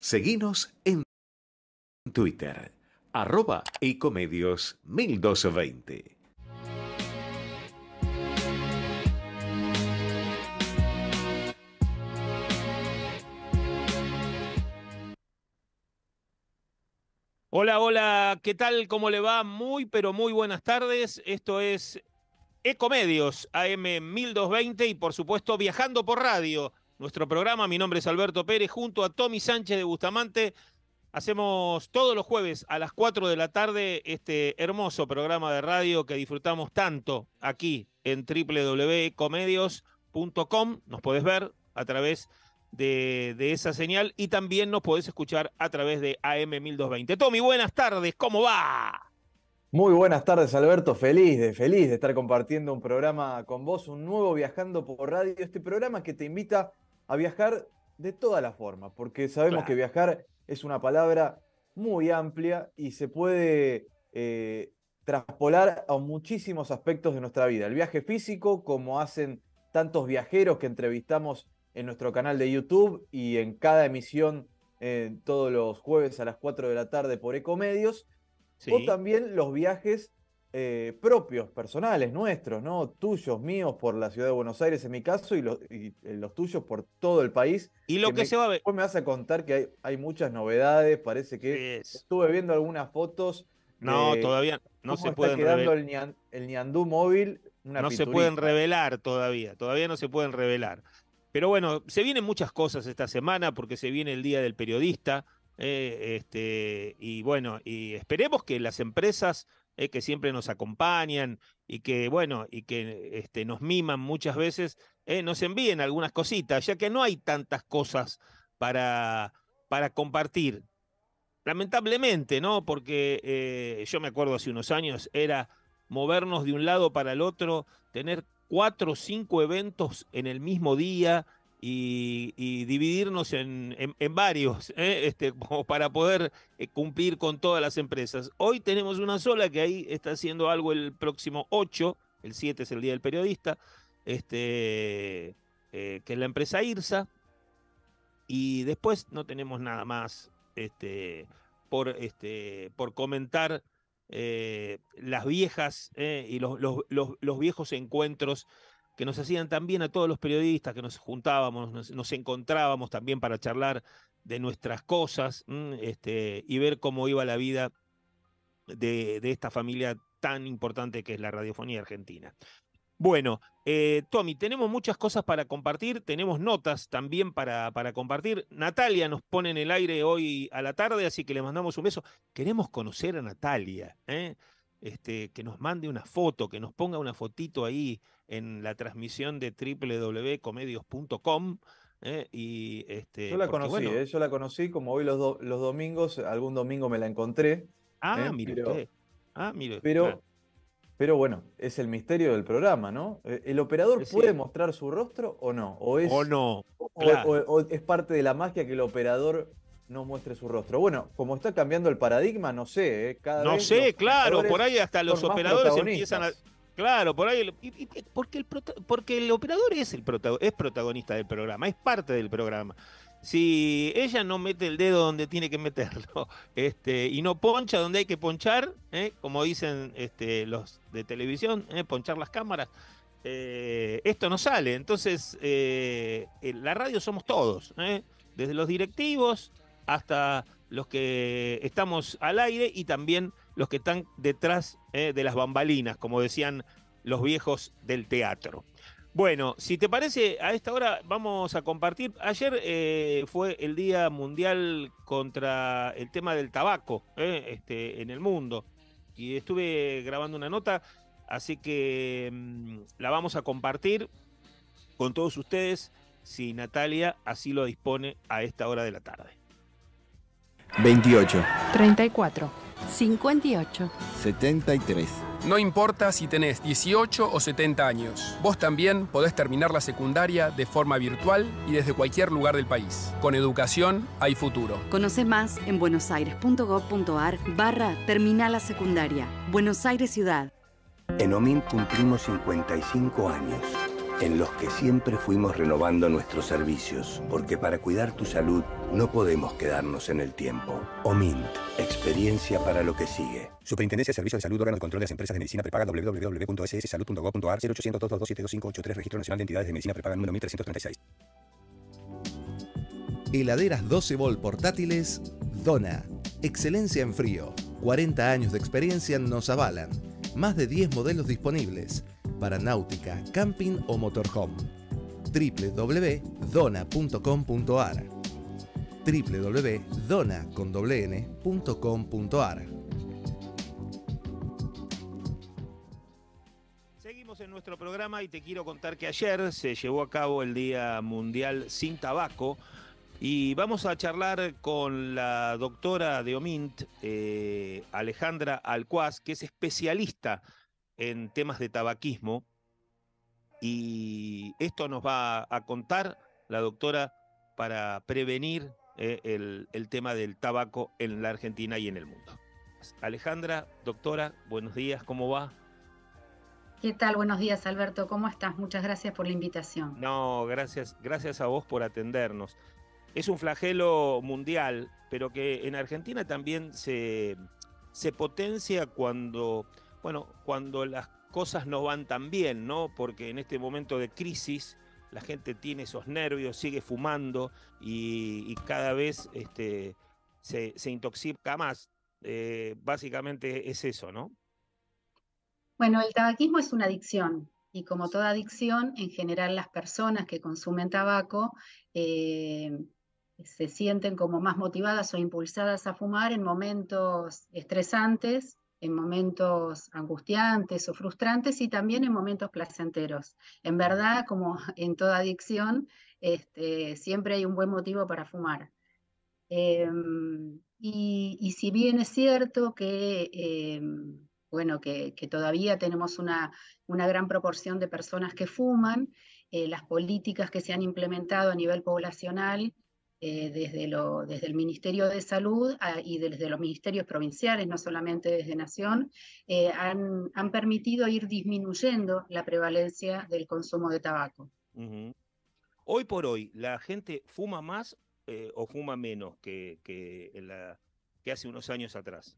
Seguinos en Twitter, arroba ecomedios 1220. Hola, hola, ¿qué tal? ¿Cómo le va? Muy, pero muy buenas tardes. Esto es Ecomedios AM 1220 y por supuesto viajando por radio nuestro programa. Mi nombre es Alberto Pérez, junto a Tommy Sánchez de Bustamante. Hacemos todos los jueves a las 4 de la tarde este hermoso programa de radio que disfrutamos tanto aquí en www.comedios.com. Nos podés ver a través de, esa señal y también nos podés escuchar a través de AM1220. Tommy, buenas tardes, ¿cómo va? Muy buenas tardes, Alberto. Feliz de, feliz de estar compartiendo un programa con vos, un nuevo Viajando por Radio, este programa que te invita a viajar de todas las formas, porque sabemos que viajar es una palabra muy amplia y se puede eh, traspolar a muchísimos aspectos de nuestra vida. El viaje físico, como hacen tantos viajeros que entrevistamos en nuestro canal de YouTube y en cada emisión eh, todos los jueves a las 4 de la tarde por Ecomedios, o también los viajes eh, propios, personales, nuestros, ¿no? Tuyos, míos, por la ciudad de Buenos Aires en mi caso, y, los eh, tuyos por todo el país. Y lo que, se va a ver. Después me vas a contar que hay, hay muchas novedades, parece que estuve viendo algunas fotos. No, todavía no se pueden quedando revelar. El, Niandú móvil, No se pueden revelar todavía, todavía no se pueden revelar. Pero bueno, se vienen muchas cosas esta semana porque se viene el Día del Periodista. Eh, este, y bueno, y esperemos que las empresas eh, que siempre nos acompañan y que, bueno, y que este, nos miman muchas veces, eh, nos envíen algunas cositas, ya que no hay tantas cosas para, para compartir. Lamentablemente, ¿no? Porque eh, yo me acuerdo hace unos años era movernos de un lado para el otro, tener cuatro o cinco eventos en el mismo día, y, dividirnos en, varios, ¿eh? este, como para poder eh, cumplir con todas las empresas. Hoy tenemos una sola que ahí está haciendo algo el próximo 8, el 7 es el Día del Periodista, este, eh, que es la empresa IRSA, y después no tenemos nada más este, por, este, por comentar. las viejas y los, los, viejos encuentros que nos hacían también a todos los periodistas, que nos juntábamos, nos, encontrábamos también para charlar de nuestras cosas este, y ver cómo iba la vida de, esta familia tan importante que es la radiofonía argentina. Bueno, eh, Tommy, tenemos muchas cosas para compartir, tenemos notas también para, para compartir. Natalia nos pone en el aire hoy a la tarde, así que le mandamos un beso. Queremos conocer a Natalia. ¿eh? Este, que nos mande una foto, que nos ponga una fotito ahí en la transmisión de www.comedios.com. ¿eh? y este, yo la conocí, ¿eh? yo la conocí como hoy los, los, domingos, algún domingo me la encontré. Ah, ¿eh? mire pero, usted. Ah, Pero, pero bueno, es el misterio del programa, ¿no? ¿El operador puede mostrar su rostro o no? O, es, o no. o, es parte de la magia que el operador no muestre su rostro. Bueno, como está cambiando el paradigma, no sé, ¿eh? no sé, claro, por ahí hasta los operadores empiezan a Claro, por ahí porque el porque el operador es el es protagonista del programa, es parte del programa. Si ella no mete el dedo donde tiene que meterlo, este, y no poncha donde hay que ponchar, ¿eh? como dicen este, los de televisión, ¿eh? ponchar las cámaras, esto no sale. Entonces, la radio somos todos, desde los directivos hasta los que estamos al aire y también los que están detrás eh, de las bambalinas, como decían los viejos del teatro. Bueno, si te parece, a esta hora vamos a compartir. Ayer eh, fue el Día Mundial contra el tema del tabaco eh, este, en el mundo. Y estuve grabando una nota, así que mm, la vamos a compartir con todos ustedes, si Natalia así lo dispone a esta hora de la tarde. 28. 34. 58. 73. No importa si tenés 18 o 70 años, vos también podés terminar la secundaria de forma virtual y desde cualquier lugar del país. Con educación hay futuro. Conoce más en buenosaires.gov.ar barra Terminal la Secundaria. Buenos Aires Ciudad. En OMIN cumplimos 55 años en los que siempre fuimos renovando nuestros servicios, porque para cuidar tu salud no podemos quedarnos en el tiempo. OMINT, experiencia para lo que sigue. Superintendencia de Servicios de Salud, órgano de control de las empresas de medicina prepaga www.sssalud.gov.ar 0800 227 Registro Nacional de Entidades de Medicina Prepaga número 1336. Heladeras 12 volt portátiles Dona. Excelencia en frío. 40 años de experiencia nos avalan. Más de 10 modelos disponibles para náutica, camping o motorhome. www.dona.com.ar www.dona.com.ar Seguimos en nuestro programa y te quiero contar que ayer se llevó a cabo el Día Mundial sin Tabaco y vamos a charlar con la doctora de OMINT, eh, Alejandra Alcuaz, que es especialista en temas de tabaquismo y esto nos va a contar la doctora para prevenir eh, el, tema del tabaco en la Argentina y en el mundo. Alejandra, doctora, buenos días, ¿cómo va? ¿Qué tal? Buenos días, Alberto. ¿Cómo estás? Muchas gracias por la invitación. No, gracias, gracias a vos por atendernos. Es un flagelo mundial, pero que en Argentina también se, se potencia cuando bueno, cuando las cosas no van tan bien, ¿no? Porque en este momento de crisis la gente tiene esos nervios, sigue fumando y, cada vez este, se, intoxica más. Eh, básicamente es eso, ¿no? Bueno, el tabaquismo es una adicción y como toda adicción, en general las personas que consumen tabaco eh, se sienten como más motivadas o impulsadas a fumar en momentos estresantes en momentos angustiantes o frustrantes y también en momentos placenteros. En verdad, como en toda adicción, este, siempre hay un buen motivo para fumar. Em, y, si bien es cierto que, em, bueno, que, todavía tenemos una, una, gran proporción de personas que fuman, eh, las políticas que se han implementado a nivel poblacional eh, desde, el Ministerio de Salud ah, y desde los ministerios provinciales, no solamente desde Nación, eh, han, permitido ir disminuyendo la prevalencia del consumo de tabaco. Hoy por hoy, ¿la gente fuma más eh, o fuma menos que, que, hace unos años atrás?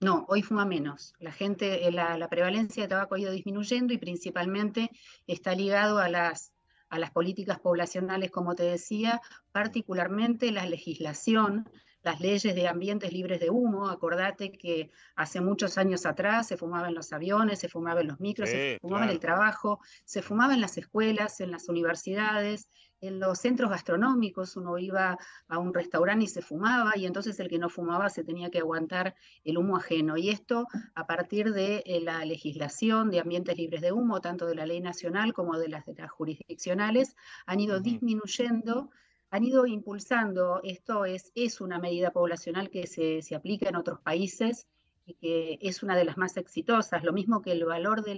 No, hoy fuma menos. La gente, la, la prevalencia de tabaco ha ido disminuyendo y principalmente está ligado a las a las políticas poblacionales, como te decía, particularmente la legislación, las leyes de ambientes libres de humo. Acordate que hace muchos años atrás se fumaba en los aviones, se fumaba en los micros, se fumaba en el trabajo, se fumaba en las escuelas, en las universidades, en los centros gastronómicos uno iba a un restaurante y se fumaba y entonces el que no fumaba se tenía que aguantar el humo ajeno. Y esto a partir de eh, la legislación de ambientes libres de humo, tanto de la ley nacional como de las, de las jurisdiccionales, han ido disminuyendo han ido impulsando, esto es, es una medida poblacional que se, se aplica en otros países, y que es una de las más exitosas, lo mismo que el valor de,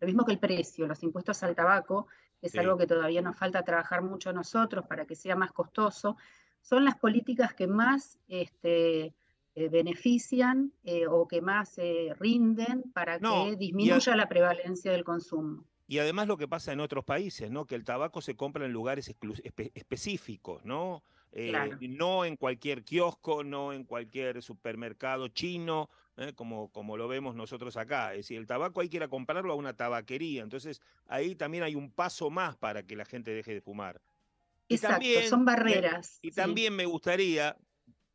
lo mismo que el precio, los impuestos al tabaco, es algo que todavía nos falta trabajar mucho nosotros para que sea más costoso, son las políticas que más este, eh, benefician eh, o que más eh, rinden para que disminuya la prevalencia del consumo. Y además lo que pasa en otros países, ¿no? Que el tabaco se compra en lugares específicos, ¿no? No en cualquier kiosco, no en cualquier supermercado chino, ¿eh? como, como lo vemos nosotros acá. Es decir, el tabaco hay que ir a comprarlo a una tabaquería. Entonces, ahí también hay un paso más para que la gente deje de fumar. Exacto, son barreras. y también me gustaría,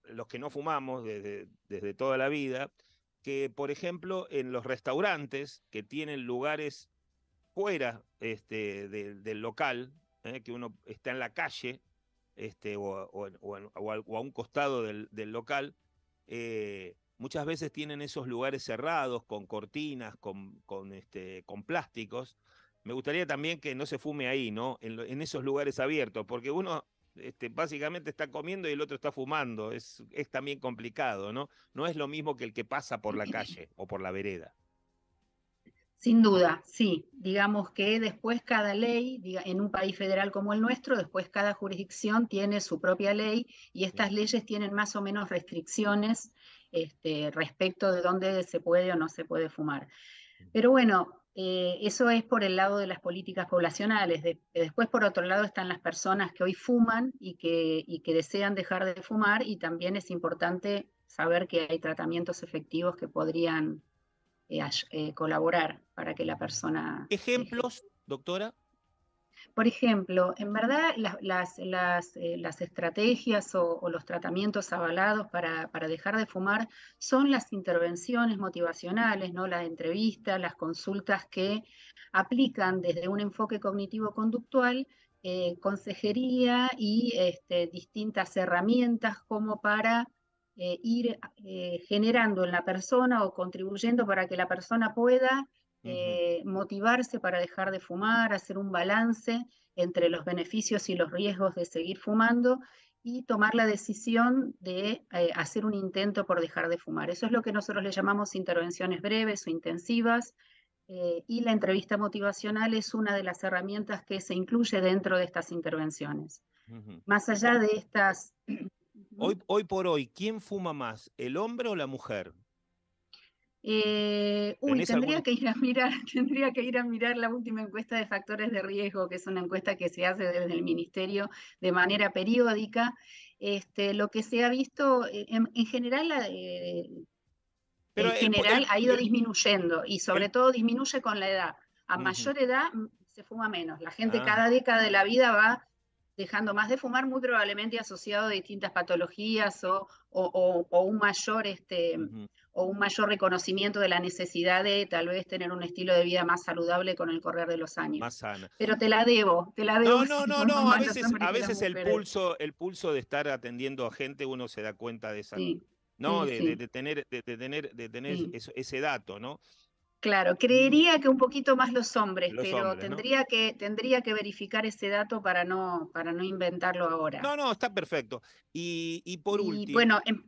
los que no fumamos desde, desde toda la vida, que, por ejemplo, en los restaurantes que tienen lugares fuera este, del local, ¿eh? que uno está en la calle este, o, a un costado del, del local, eh, muchas veces tienen esos lugares cerrados con cortinas, con, este, con plásticos. Me gustaría también que no se fume ahí, ¿no? En, esos lugares abiertos, porque uno este, básicamente está comiendo y el otro está fumando. Es, es también complicado, ¿no? No es lo mismo que el que pasa por la calle o por la vereda. Sin duda, sí. Digamos que después cada ley, en un país federal como el nuestro, después cada jurisdicción tiene su propia ley y estas leyes tienen más o menos restricciones este, respecto de dónde se puede o no se puede fumar. Mm. Pero bueno, eh, eso es por el lado de las políticas poblacionales. Eh, después, por otro lado, están las personas que hoy fuman y que, desean dejar de fumar y también es importante saber que hay tratamientos efectivos que podrían eh, colaborar para que la persona... Ejemplos, doctora, por ejemplo, en verdad eh, las, estrategias o, los tratamientos avalados para, dejar de fumar son las intervenciones motivacionales, ¿no? las entrevistas, las consultas que aplican desde un enfoque cognitivo-conductual eh, consejería y este, distintas herramientas como para eh, ir generando en la persona o contribuyendo para que la persona pueda eh, motivarse para dejar de fumar, hacer un balance entre los beneficios y los riesgos de seguir fumando y tomar la decisión de eh, hacer un intento por dejar de fumar. Eso es lo que nosotros le llamamos intervenciones breves o intensivas. Eh, y la entrevista motivacional es una de las herramientas que se incluye dentro de estas intervenciones. Más allá de estas... ¿Mm? hoy por hoy, ¿quién fuma más, el hombre o la mujer? Eh, uy, tendría que ir a mirar, tendría que ir a mirar la última encuesta de factores de riesgo, que es una encuesta que se hace desde el ministerio de manera periódica. Este, lo que se ha visto eh, en, general, eh, en general ha ido disminuyendo y sobre todo disminuye con la edad. A mayor edad mm, se fuma menos. La gente ah. cada década de la vida va dejando más de fumar, muy probablemente asociado a distintas patologías o, un mayor este, o un mayor reconocimiento de la necesidad de tal vez tener un estilo de vida más saludable con el correr de los años. Más sana. Pero te la debo, te la debo. No, no, no, no. A veces, el pulso, el pulso de estar atendiendo a gente, uno se da cuenta de esa. ¿no? de, tener, de, tener, de tener ese dato, ¿no? Claro, creería que un poquito más los hombres, pero tendría, que, tendría que verificar ese dato para no, para no inventarlo ahora. No, no, está perfecto. Y, por último, bueno, em,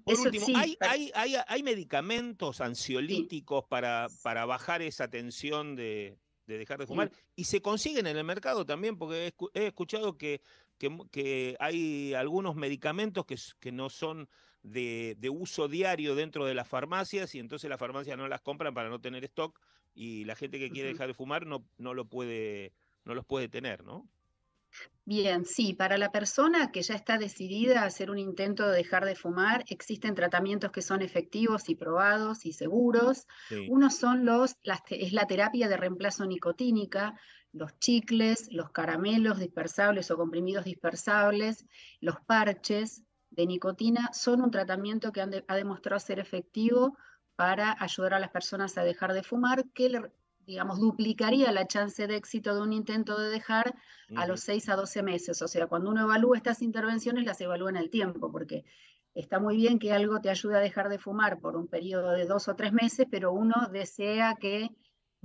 ¿hay, medicamentos ansiolíticos para, para bajar esa tensión de, dejar de fumar? Y se consiguen en el mercado también, porque he, escuchado que, hay algunos medicamentos que no son de, uso diario dentro de las farmacias y entonces las farmacias no las compran para no tener stock y la gente que quiere dejar de fumar no, no, lo puede, no los puede tener, ¿no? Bien, sí, para la persona que ya está decidida a hacer un intento de dejar de fumar, existen tratamientos que son efectivos y probados y seguros. Uno son los, es la terapia de reemplazo nicotínica, los chicles, los caramelos dispersables o comprimidos dispersables, los parches, de nicotina son un tratamiento que ha demostrado ser efectivo para ayudar a las personas a dejar de fumar, que digamos, duplicaría la chance de éxito de un intento de dejar a los 6 a 12 meses. O sea, cuando uno evalúa estas intervenciones, las evalúa en el tiempo, porque está muy bien que algo te ayude a dejar de fumar por un periodo de dos o tres meses, pero uno desea que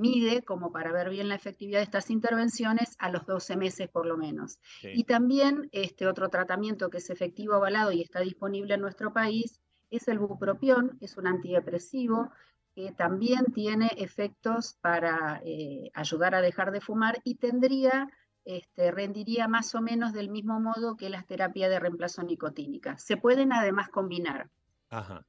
mide como para ver bien la efectividad de estas intervenciones a los 12 meses por lo menos. Y también este otro tratamiento que es efectivo avalado y está disponible en nuestro país es el bupropión, es un antidepresivo que también tiene efectos para eh, ayudar a dejar de fumar y tendría este, rendiría más o menos del mismo modo que las terapias de reemplazo nicotínica. Se pueden además combinar.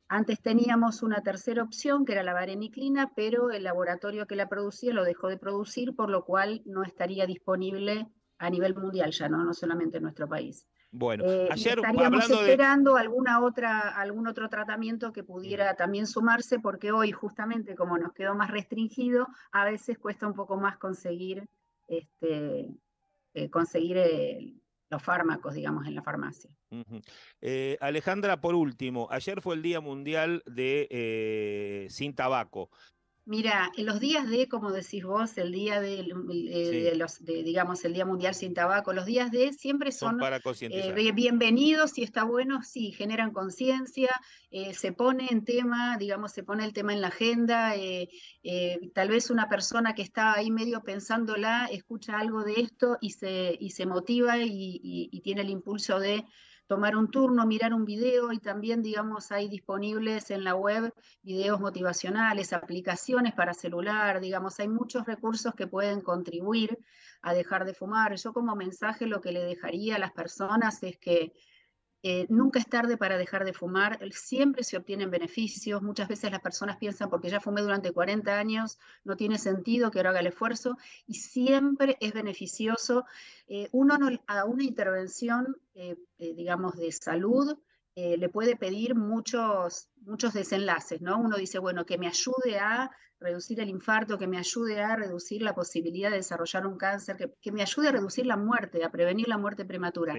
Antes teníamos una tercera opción, que era la vareniclina, pero el laboratorio que la producía lo dejó de producir, por lo cual no estaría disponible a nivel mundial ya, no, no solamente en nuestro país. Bueno, eh, ayer estaríamos esperando alguna otra, algún otro tratamiento que pudiera también sumarse, porque hoy justamente como nos quedó más restringido, a veces cuesta un poco más conseguir, este, eh, conseguir el, los fármacos, digamos, en la farmacia. Eh, Alejandra, por último, ayer fue el Día Mundial de eh, Sin Tabaco. Mira, en los días de, como decís vos, el día mm, eh, de, los, de, digamos, el Día Mundial sin Tabaco, los días de siempre son, eh, bienvenidos y está bueno, si generan conciencia, eh, se pone en tema, digamos, se pone el tema en la agenda, tal vez una persona que está ahí medio pensándola escucha algo de esto y se, y se motiva y tiene el impulso de tomar un turno, mirar un video y también, digamos, hay disponibles en la web videos motivacionales, aplicaciones para celular, digamos, hay muchos recursos que pueden contribuir a dejar de fumar. Yo como mensaje lo que le dejaría a las personas es que eh, nunca es tarde para dejar de fumar, siempre se obtienen beneficios, muchas veces las personas piensan porque ya fumé durante 40 años, no tiene sentido que ahora haga el esfuerzo y siempre es beneficioso. Eh, uno a una intervención, eh, digamos, de salud eh, le puede pedir muchos, muchos desenlaces, ¿no? Uno dice, bueno, que me ayude a reducir el infarto, que me ayude a reducir la posibilidad de desarrollar un cáncer, que, me ayude a reducir la muerte, a prevenir la muerte prematura.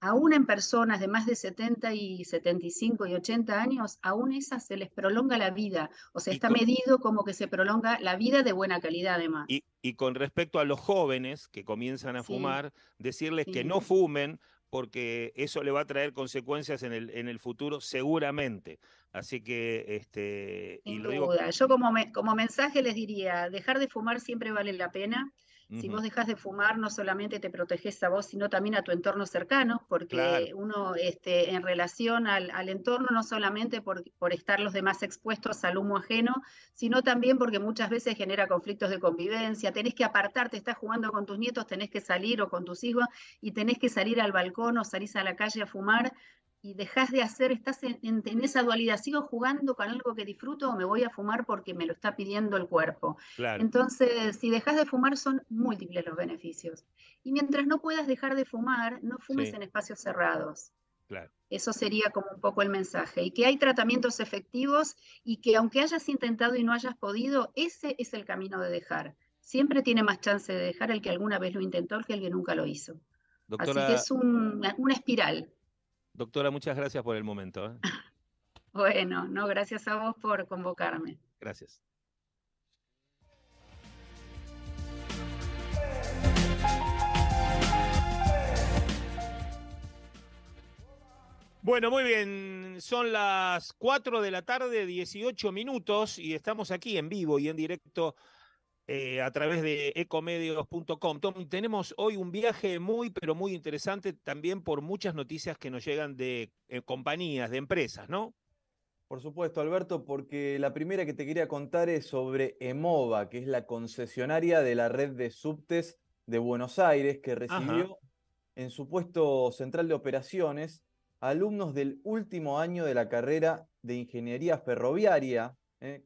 Aún en personas de más de 70 y 75 y 80 años, aún esa se les prolonga la vida, o sea, está medido como que se prolonga la vida de buena calidad además. Y, y con respecto a los jóvenes que comienzan a fumar, decirles que no fumen, porque eso le va a traer consecuencias en el, en el futuro seguramente. Así que, este, Yo como, como mensaje les diría, dejar de fumar siempre vale la pena. Si vos dejas de fumar, no solamente te proteges a vos, sino también a tu entorno cercano, porque uno este, en relación al, entorno, no solamente por, por, estar los demás expuestos al humo ajeno, sino también porque muchas veces genera conflictos de convivencia, tenés que apartarte, estás jugando con tus nietos, tenés que salir o con tus hijos y tenés que salir al balcón o salís a la calle a fumar, y dejas de hacer, estás en, esa dualidad, sigo jugando con algo que disfruto o me voy a fumar porque me lo está pidiendo el cuerpo. Entonces, si dejas de fumar son múltiples los beneficios. Y mientras no puedas dejar de fumar, no fumes en espacios cerrados. Eso sería como un poco el mensaje. Y que hay tratamientos efectivos y que aunque hayas intentado y no hayas podido, ese es el camino de dejar. Siempre tiene más chance de dejar el que alguna vez lo intentó que el que nunca lo hizo. Así que es una espiral. Doctora, muchas gracias por el momento. ¿eh? Bueno, no, gracias a vos por convocarme. Gracias. Bueno, muy bien, son las 4 de la tarde, 18 minutos, y estamos aquí en vivo y en directo eh, a través de ecomedios.com. tenemos hoy un viaje muy, pero muy interesante también por muchas noticias que nos llegan de eh, compañías, de empresas, ¿no? Por supuesto, Alberto, porque la primera que te quería contar es sobre EMOVA, que es la concesionaria de la red de subtes de Buenos Aires, que recibió en su puesto central de operaciones alumnos del último año de la carrera de Ingeniería Ferroviaria, ¿eh?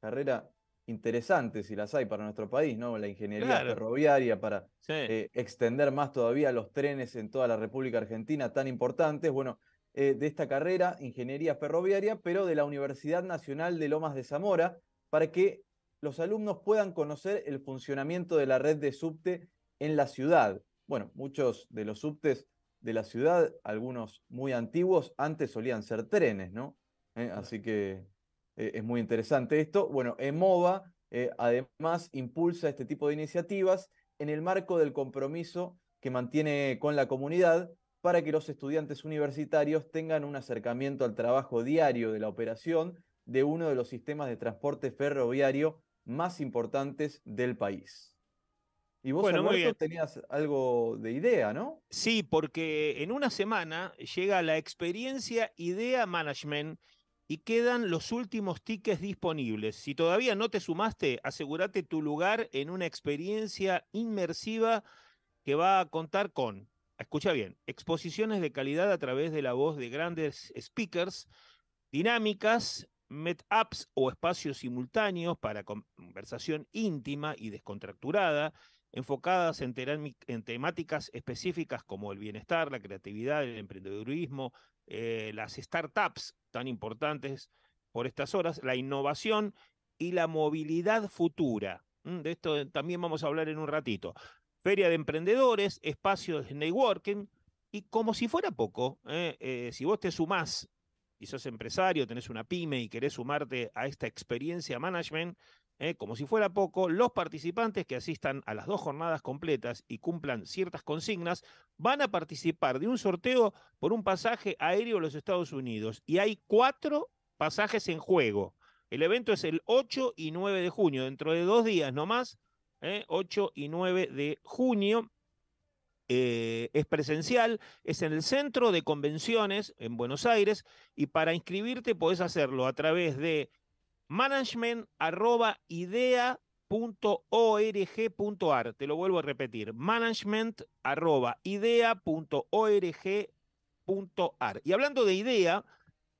carrera interesantes, si las hay, para nuestro país, ¿no? La ingeniería ferroviaria para eh, extender más todavía los trenes en toda la República Argentina, tan importantes. Bueno, eh, de esta carrera, ingeniería ferroviaria, pero de la Universidad Nacional de Lomas de Zamora, para que los alumnos puedan conocer el funcionamiento de la red de subte en la ciudad. Bueno, muchos de los subtes de la ciudad, algunos muy antiguos, antes solían ser trenes, ¿no? Eh, así que eh, es muy interesante esto. Bueno, EMOVA eh, además impulsa este tipo de iniciativas en el marco del compromiso que mantiene con la comunidad para que los estudiantes universitarios tengan un acercamiento al trabajo diario de la operación de uno de los sistemas de transporte ferroviario más importantes del país. Y vos, Alberto, tenías algo de idea, ¿no? Sí, porque en una semana llega la experiencia Idea Management y quedan los últimos tickets disponibles. Si todavía no te sumaste, asegúrate tu lugar en una experiencia inmersiva que va a contar con, escucha bien, exposiciones de calidad a través de la voz de grandes speakers, dinámicas, met o espacios simultáneos para conversación íntima y descontracturada, enfocadas en, en, temáticas específicas como el bienestar, la creatividad, el emprendedurismo, eh, las startups tan importantes por estas horas, la innovación y la movilidad futura. Mm, de esto eh, también vamos a hablar en un ratito. Feria de emprendedores, espacios de networking y como si fuera poco, eh, si vos te sumás y sos empresario, tenés una pyme y querés sumarte a esta experiencia management, ¿eh? como si fuera poco, los participantes que asistan a las dos jornadas completas y cumplan ciertas consignas van a participar de un sorteo por un pasaje aéreo a los Estados Unidos. Y hay cuatro pasajes en juego. El evento es el 8 y 9 de junio, dentro de dos días nomás, eh, 8 y 9 de junio. Eh, es presencial, es en el Centro de Convenciones en Buenos Aires y para inscribirte podés hacerlo a través de management.idea.org.ar. Te lo vuelvo a repetir, management.idea.org.ar. Y hablando de idea,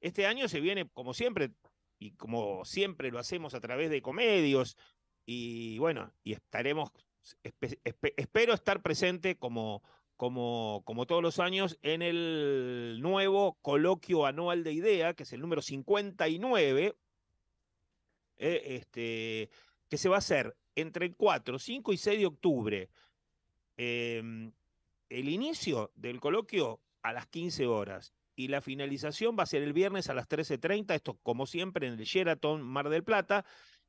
este año se viene, como siempre, y como siempre lo hacemos a través de comedios, y bueno, y estaremos, espero estar presente como, como, como, todos los años, en el nuevo coloquio anual de idea, que es el número 59, eh, este, que se va a hacer entre el 4, 5 y 6 de octubre. Em, el inicio del coloquio a las 15 horas y la finalización va a ser el viernes a las 13.30, esto como siempre en el Sheraton Mar del Plata.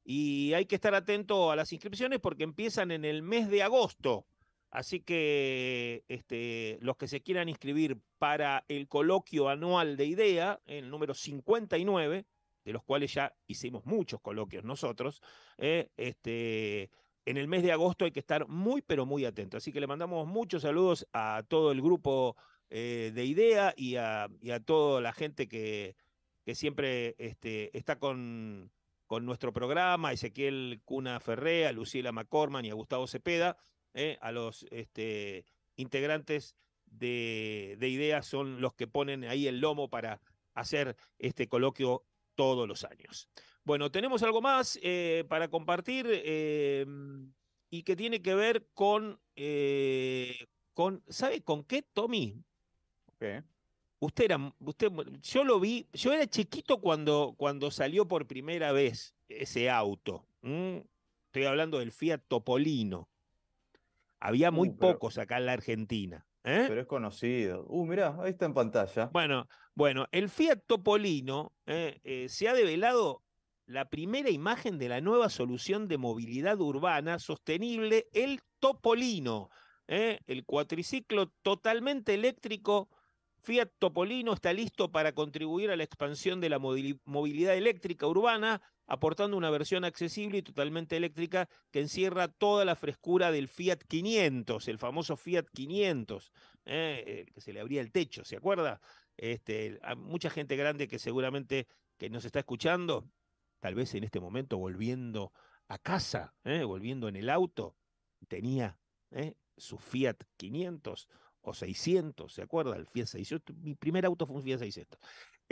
Y hay que estar atento a las inscripciones porque empiezan en el mes de agosto. Así que este, los que se quieran inscribir para el coloquio anual de IDEA, el número 59, de los cuales ya hicimos muchos coloquios nosotros, eh, este, en el mes de agosto hay que estar muy, pero muy atento. Así que le mandamos muchos saludos a todo el grupo eh, de IDEA y a, y a, toda la gente que, que siempre este, está con, con nuestro programa, Ezequiel Cuna Ferrea, Lucila McCorman y a Gustavo Cepeda, eh, a los este, integrantes de, de IDEA son los que ponen ahí el lomo para hacer este coloquio todos los años. Bueno, tenemos algo más eh, para compartir eh, y que tiene que ver con, eh, con ¿sabe con qué, Tommy? ¿Qué? Usted era, usted, yo lo vi, yo era chiquito cuando, cuando salió por primera vez ese auto. Estoy hablando del Fiat Topolino. Había muy uh, pocos acá en la Argentina. Pero es conocido. Uh, mirá, ahí está en pantalla. Bueno, bueno, el Fiat Topolino eh, eh, se ha develado la primera imagen de la nueva solución de movilidad urbana sostenible, el Topolino, eh, el cuatriciclo totalmente eléctrico. Fiat Topolino está listo para contribuir a la expansión de la movilidad eléctrica urbana, aportando una versión accesible y totalmente eléctrica que encierra toda la frescura del Fiat 500, el famoso Fiat 500, que se le abría el techo, ¿se acuerda? Este, mucha gente grande que seguramente que nos está escuchando, tal vez en este momento volviendo a casa, ¿eh? volviendo en el auto, tenía ¿eh? su Fiat 500 o 600, ¿se acuerda? El Fiat mi primer auto fue un Fiat 600.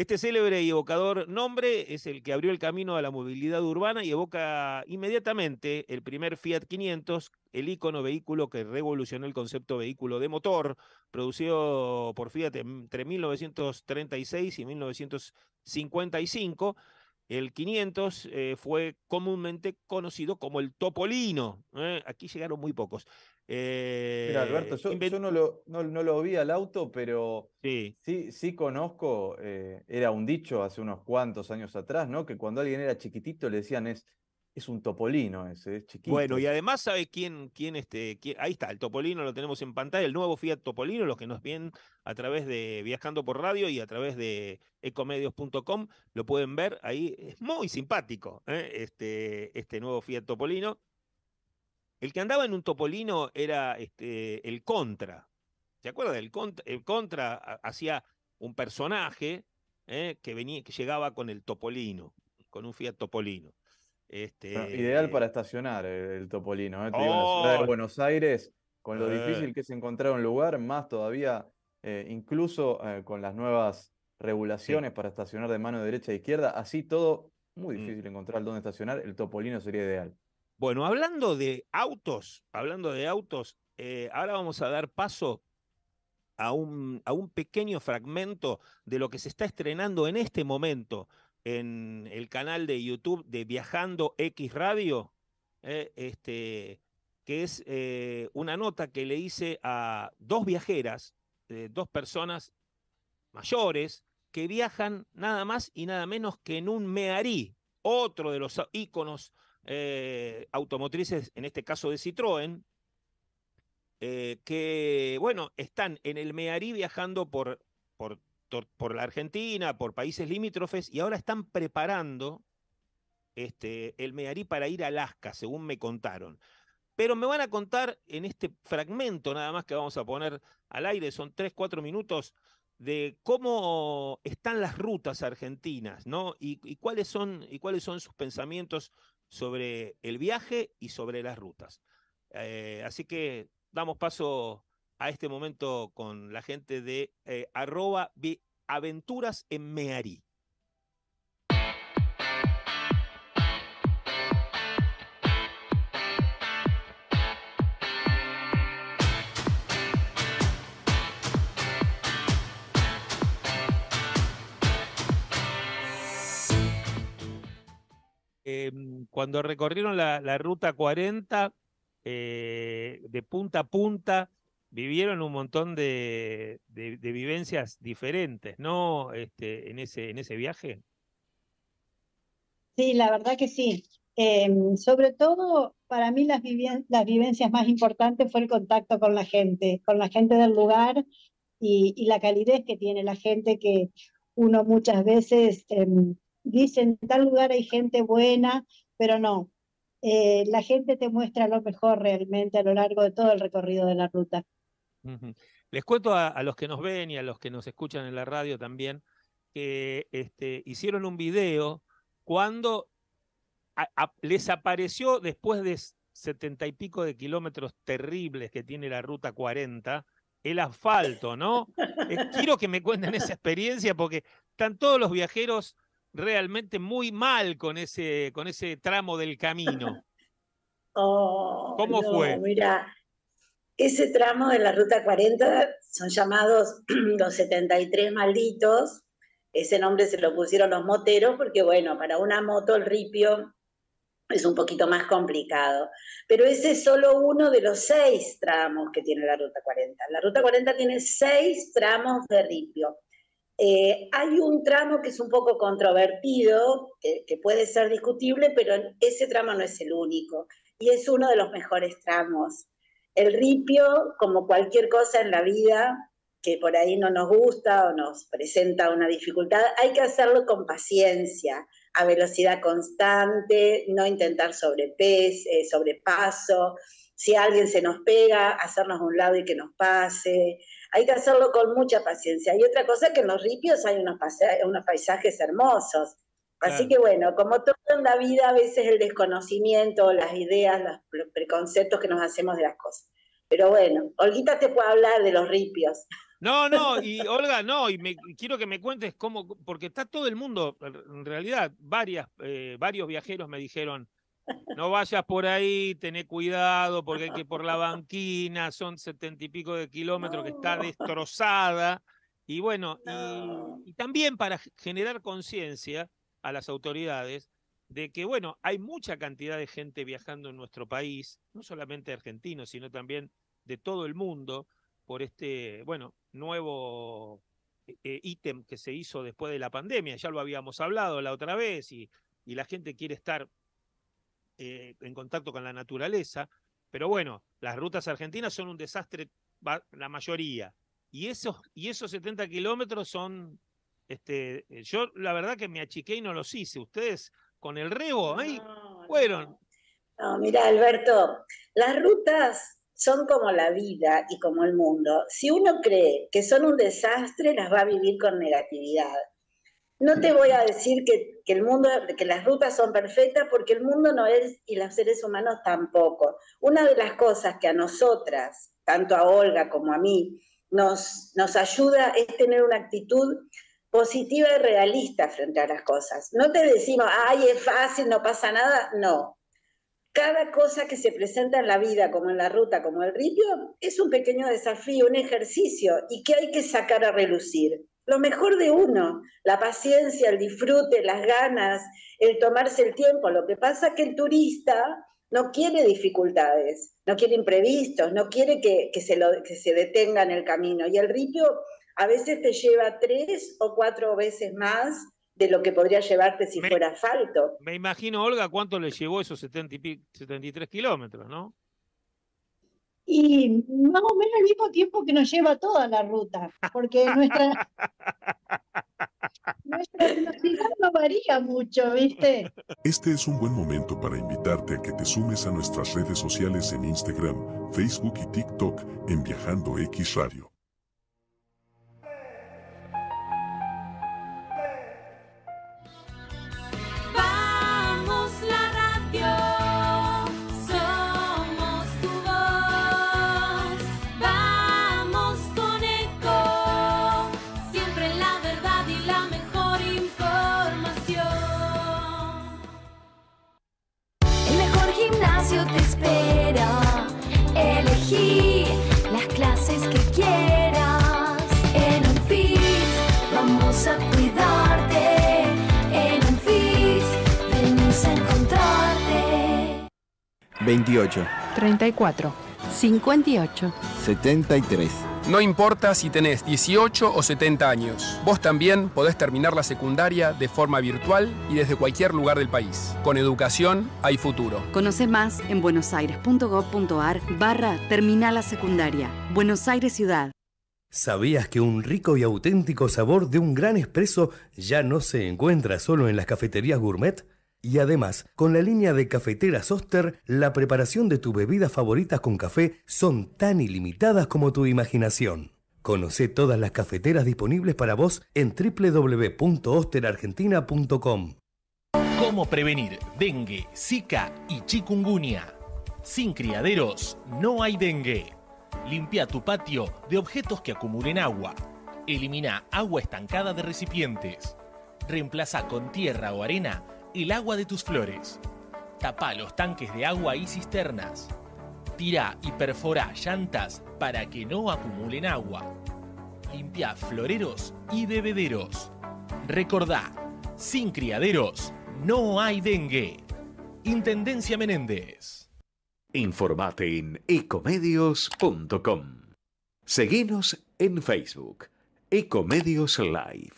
Este célebre y evocador nombre es el que abrió el camino a la movilidad urbana y evoca inmediatamente el primer Fiat 500, el ícono vehículo que revolucionó el concepto vehículo de motor, producido por Fiat entre 1936 y 1955. El 500 eh, fue comúnmente conocido como el Topolino. ¿eh? aquí llegaron muy pocos. Eh, Alberto, yo, no, lo, vi al auto, pero sí, conozco, eh, era un dicho hace unos cuantos años atrás, ¿no? Que cuando alguien era chiquitito le decían es, es un topolino ese, es chiquito. Bueno, y además sabe quién, quién, este, ahí está, el topolino lo tenemos en pantalla, el nuevo Fiat Topolino, los que nos ven a través de Viajando por Radio y a través de ecomedios.com, lo pueden ver ahí, es muy simpático, ¿eh? este, este nuevo Fiat Topolino. El que andaba en un topolino era este, el contra. ¿Se acuerdan? El contra, hacía un personaje ¿eh? que, venía, que llegaba con el topolino, con un Fiat Topolino. ideal este para estacionar eh, el, Topolino. ¿eh? en ¡Oh! Buenos Aires, con lo difícil que es encontrar un lugar, más todavía, incluso con las nuevas regulaciones para estacionar de mano derecha e izquierda, así todo, muy mm. difícil encontrar dónde estacionar. El Topolino sería ideal. Bueno, hablando de autos, hablando de autos, eh, ahora vamos a dar paso a un, a un pequeño fragmento de lo que se está estrenando en este momento en el canal de YouTube de Viajando X Radio, eh, este, que es eh, una nota que le hice a dos viajeras, dos personas mayores, que viajan nada más y nada menos que en un Mearí, otro de los íconos eh, automotrices, en este caso de Citroën, eh, que, bueno, están en el Mearí viajando por, por, por la Argentina, por países limítrofes, y ahora están preparando este, el Mearí para ir a Alaska, según me contaron. Pero me van a contar en este fragmento nada más que vamos a poner al aire, son tres cuatro minutos, de cómo están las rutas argentinas, ¿no? Y, y, cuáles son, y cuáles son sus pensamientos sobre el viaje y sobre las rutas. Eh, así que damos paso a este momento con la gente de eh, arroba aventuras en Mearí. cuando recorrieron la, ruta 40, eh, de punta a punta, vivieron un montón de, vivencias diferentes, ¿no? Este, en, ese, en ese viaje. Sí, la verdad que sí. Em, sobre todo, para mí las, vivencias más importantes fue el contacto con la gente, con la gente del lugar y, la calidez que tiene la gente que uno muchas veces em, dice en tal lugar hay gente buena pero no. Eh, la gente te muestra lo mejor realmente a lo largo de todo el recorrido de la ruta. Les cuento a, los que nos ven y a los que nos escuchan en la radio también que este, hicieron un video cuando les apareció después de setenta y pico de kilómetros terribles que tiene la ruta 40, el asfalto, ¿no? Eh, quiero que me cuenten esa experiencia porque están todos los viajeros realmente muy mal con ese, con ese tramo del camino. Oh, ¿Cómo fue? Mira, ese tramo de la Ruta 40 son llamados los 73 malditos. Ese nombre se lo pusieron los moteros porque, bueno, para una moto el ripio es un poquito más complicado. Pero ese es solo uno de los seis tramos que tiene la Ruta 40. La Ruta 40 tiene seis tramos de ripio. Eh, hay un tramo que es un poco controvertido, que, puede ser discutible, pero ese tramo no es el único y es uno de los mejores tramos. El ripio, como cualquier cosa en la vida que por ahí no nos gusta o nos presenta una dificultad, hay que hacerlo con paciencia, a velocidad constante, no intentar sobrepes, eh, sobrepaso, si alguien se nos pega, hacernos a un lado y que nos pase, hay que hacerlo con mucha paciencia. Y otra cosa es que en los ripios hay unos, paisajes hermosos. Así que bueno, como todo en la vida, a veces el desconocimiento, las ideas, los preconceptos que nos hacemos de las cosas. Pero bueno, Olguita te puede hablar de los ripios. No, no, y Olga, no, y me, quiero que me cuentes cómo, porque está todo el mundo, en realidad, varias, eh, varios viajeros me dijeron, no vayas por ahí, tené cuidado, porque hay que por la banquina, son setenta y pico de kilómetros que está destrozada. Y bueno, y, también para generar conciencia a las autoridades de que, bueno, hay mucha cantidad de gente viajando en nuestro país, no solamente argentinos, sino también de todo el mundo, por este, bueno, nuevo eh, eh, ítem que se hizo después de la pandemia. Ya lo habíamos hablado la otra vez y, y la gente quiere estar eh, en contacto con la naturaleza. Pero bueno, las rutas argentinas son un desastre, la mayoría. Y esos, y esos 70 kilómetros son. Este, eh, yo la verdad que me achiqué y no los hice. Ustedes con el rebo ahí fueron. no mira, Alberto, las rutas son como la vida y como el mundo. Si uno cree que son un desastre, las va a vivir con negatividad. No te voy a decir que, el mundo, que las rutas son perfectas, porque el mundo no es y los seres humanos tampoco. Una de las cosas que a nosotras, tanto a Olga como a mí, nos, nos ayuda es tener una actitud positiva y realista frente a las cosas. No te decimos, ay, es fácil, no pasa nada. No. Cada cosa que se presenta en la vida, como en la ruta, como el río, es un pequeño desafío, un ejercicio y que hay que sacar a relucir lo mejor de uno, la paciencia, el disfrute, las ganas, el tomarse el tiempo. Lo que pasa es que el turista no quiere dificultades, no quiere imprevistos, no quiere que, se, lo, que se detenga en el camino. Y el ripio a veces te lleva tres o cuatro veces más de lo que podría llevarte si fuera asfalto. Me imagino, Olga, cuánto le llevó esos y 73 kilómetros, ¿no? y más o menos el mismo tiempo que nos lleva toda la ruta, porque nuestra, nuestra velocidad no varía mucho, ¿viste? Este es un buen momento para invitarte a que te sumes a nuestras redes sociales en Instagram, Facebook y TikTok en Viajando X Radio. 34. 58. 73. No importa si tenés 18 o 70 años, vos también podés terminar la secundaria de forma virtual y desde cualquier lugar del país. Con educación hay futuro. Conoce más en buenosaires.gov.ar barra Terminal la Secundaria. Buenos Aires Ciudad. ¿Sabías que un rico y auténtico sabor de un gran expreso ya no se encuentra solo en las cafeterías gourmet? Y además, con la línea de cafeteras Oster, la preparación de tu bebidas favoritas con café son tan ilimitadas como tu imaginación. Conoce todas las cafeteras disponibles para vos en www.osterargentina.com. ¿Cómo prevenir dengue, zika y chikungunya? Sin criaderos no hay dengue. Limpia tu patio de objetos que acumulen agua. Elimina agua estancada de recipientes. Reemplaza con tierra o arena el agua de tus flores. Tapá los tanques de agua y cisternas. Tira y perfora llantas para que no acumulen agua. Limpia floreros y bebederos. Recordá, sin criaderos no hay dengue. Intendencia Menéndez. Informate en ecomedios.com. Seguinos en Facebook, Ecomedios Live.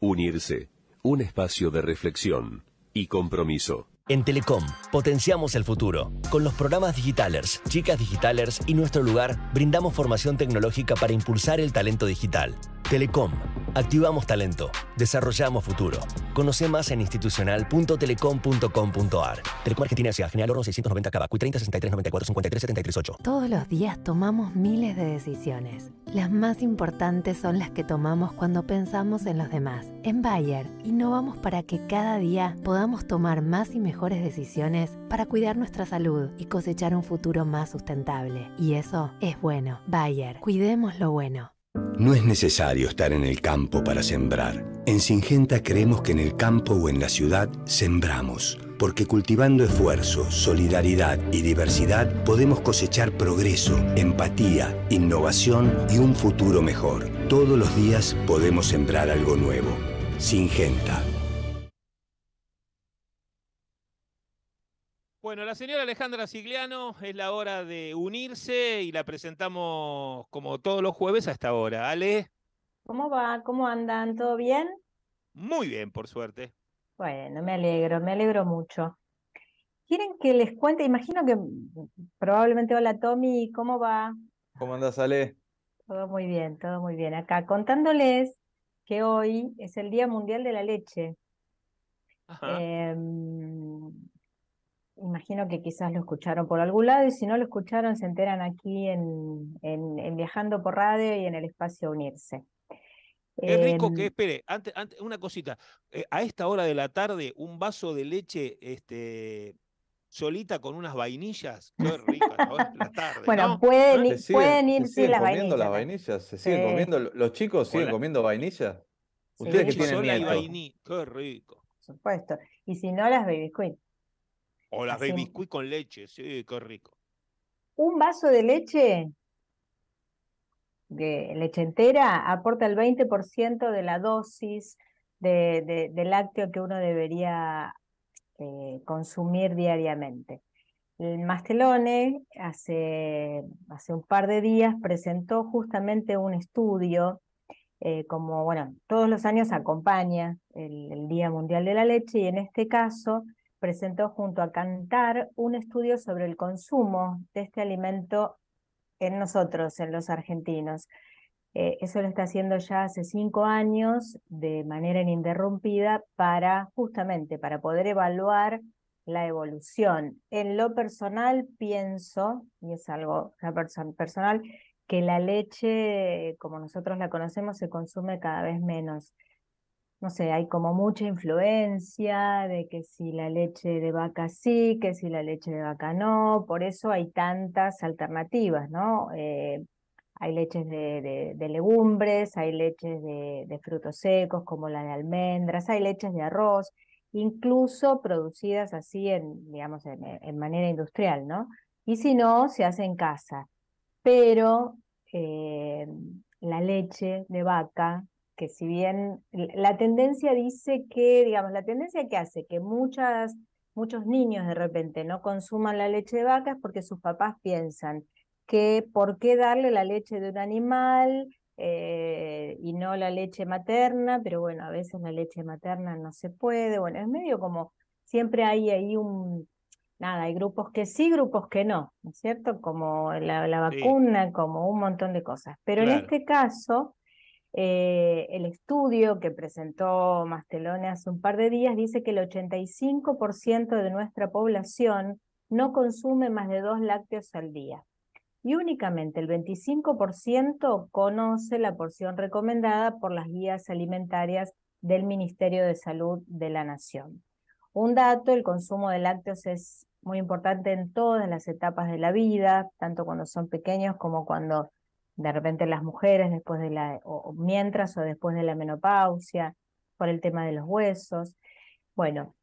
Unirse, un espacio de reflexión y compromiso. En Telecom, potenciamos el futuro. Con los programas Digitalers, Chicas Digitalers y Nuestro Lugar, brindamos formación tecnológica para impulsar el talento digital. Telecom, Activamos talento. Desarrollamos futuro. Conoce más en institucional.telecom.com.ar. Telecom Argentina Ciudad General Oro 690 Cava. 30 63 94 53 73 Todos los días tomamos miles de decisiones. Las más importantes son las que tomamos cuando pensamos en los demás. En Bayer, innovamos para que cada día podamos tomar más y mejores decisiones para cuidar nuestra salud y cosechar un futuro más sustentable. Y eso es bueno. Bayer, cuidemos lo bueno. No es necesario estar en el campo para sembrar. En Singenta creemos que en el campo o en la ciudad sembramos, porque cultivando esfuerzo, solidaridad y diversidad podemos cosechar progreso, empatía, innovación y un futuro mejor. Todos los días podemos sembrar algo nuevo. Singenta Bueno, la señora Alejandra Sigliano, es la hora de unirse y la presentamos como todos los jueves a esta hora. Ale. ¿Cómo va? ¿Cómo andan? ¿Todo bien? Muy bien, por suerte. Bueno, me alegro, me alegro mucho. ¿Quieren que les cuente? Imagino que probablemente, hola Tommy, ¿cómo va? ¿Cómo andas, Ale? Todo muy bien, todo muy bien. Acá contándoles que hoy es el Día Mundial de la Leche. Em, imagino que quizás lo escucharon por algún lado y si no lo escucharon se enteran aquí en, en, Viajando por Radio y en el espacio Unirse. Es rico em, que, espere, antes, antes una cosita, eh, a esta hora de la tarde un vaso de leche este, solita con unas vainillas, qué rico, Bueno, ¿Eh? pueden, ir, las comiendo las vainillas, comiendo, los chicos siguen comiendo vainillas. Ustedes que tienen y qué rico. Por supuesto, y si no las baby queen. O las de biscuit con leche, sí, qué rico. Un vaso de leche, de leche entera, aporta el 20% de la dosis de, lácteo que uno debería eh, consumir diariamente. El Mastelone hace, hace un par de días presentó justamente un estudio, eh, como bueno, todos los años acompaña el Día Mundial de la Leche y en este caso presentó junto a Cantar un estudio sobre el consumo de este alimento en nosotros, en los argentinos. Eh, eso lo está haciendo ya hace cinco años de manera ininterrumpida para justamente para poder evaluar la evolución. En lo personal pienso, y es algo personal, que la leche, como nosotros la conocemos, se consume cada vez menos no sé, hay como mucha influencia de que si la leche de vaca sí, que si la leche de vaca no, por eso hay tantas alternativas, ¿no? Eh, hay leches de, legumbres, hay leches de, frutos secos como la de almendras, hay leches de arroz, incluso producidas así en, digamos, en, manera industrial, ¿no? Y si no, se hace en casa. Pero eh, la leche de vaca que si bien la tendencia dice que, digamos, la tendencia que hace que muchas, muchos niños de repente no consuman la leche de vaca es porque sus papás piensan que por qué darle la leche de un animal eh, y no la leche materna, pero bueno, a veces la leche materna no se puede, bueno, es medio como siempre hay ahí un, nada, hay grupos que sí, grupos que no, ¿no es cierto? Como la, vacuna, como un montón de cosas. Pero en este caso, eh, el estudio que presentó Mastelone hace un par de días dice que el 85% de nuestra población no consume más de dos lácteos al día y únicamente el 25% conoce la porción recomendada por las guías alimentarias del Ministerio de Salud de la Nación. Un dato, el consumo de lácteos es muy importante en todas las etapas de la vida, tanto cuando son pequeños como cuando de repente las mujeres después de la, o, mientras o después de la menopausia, por el tema de los huesos. Bueno,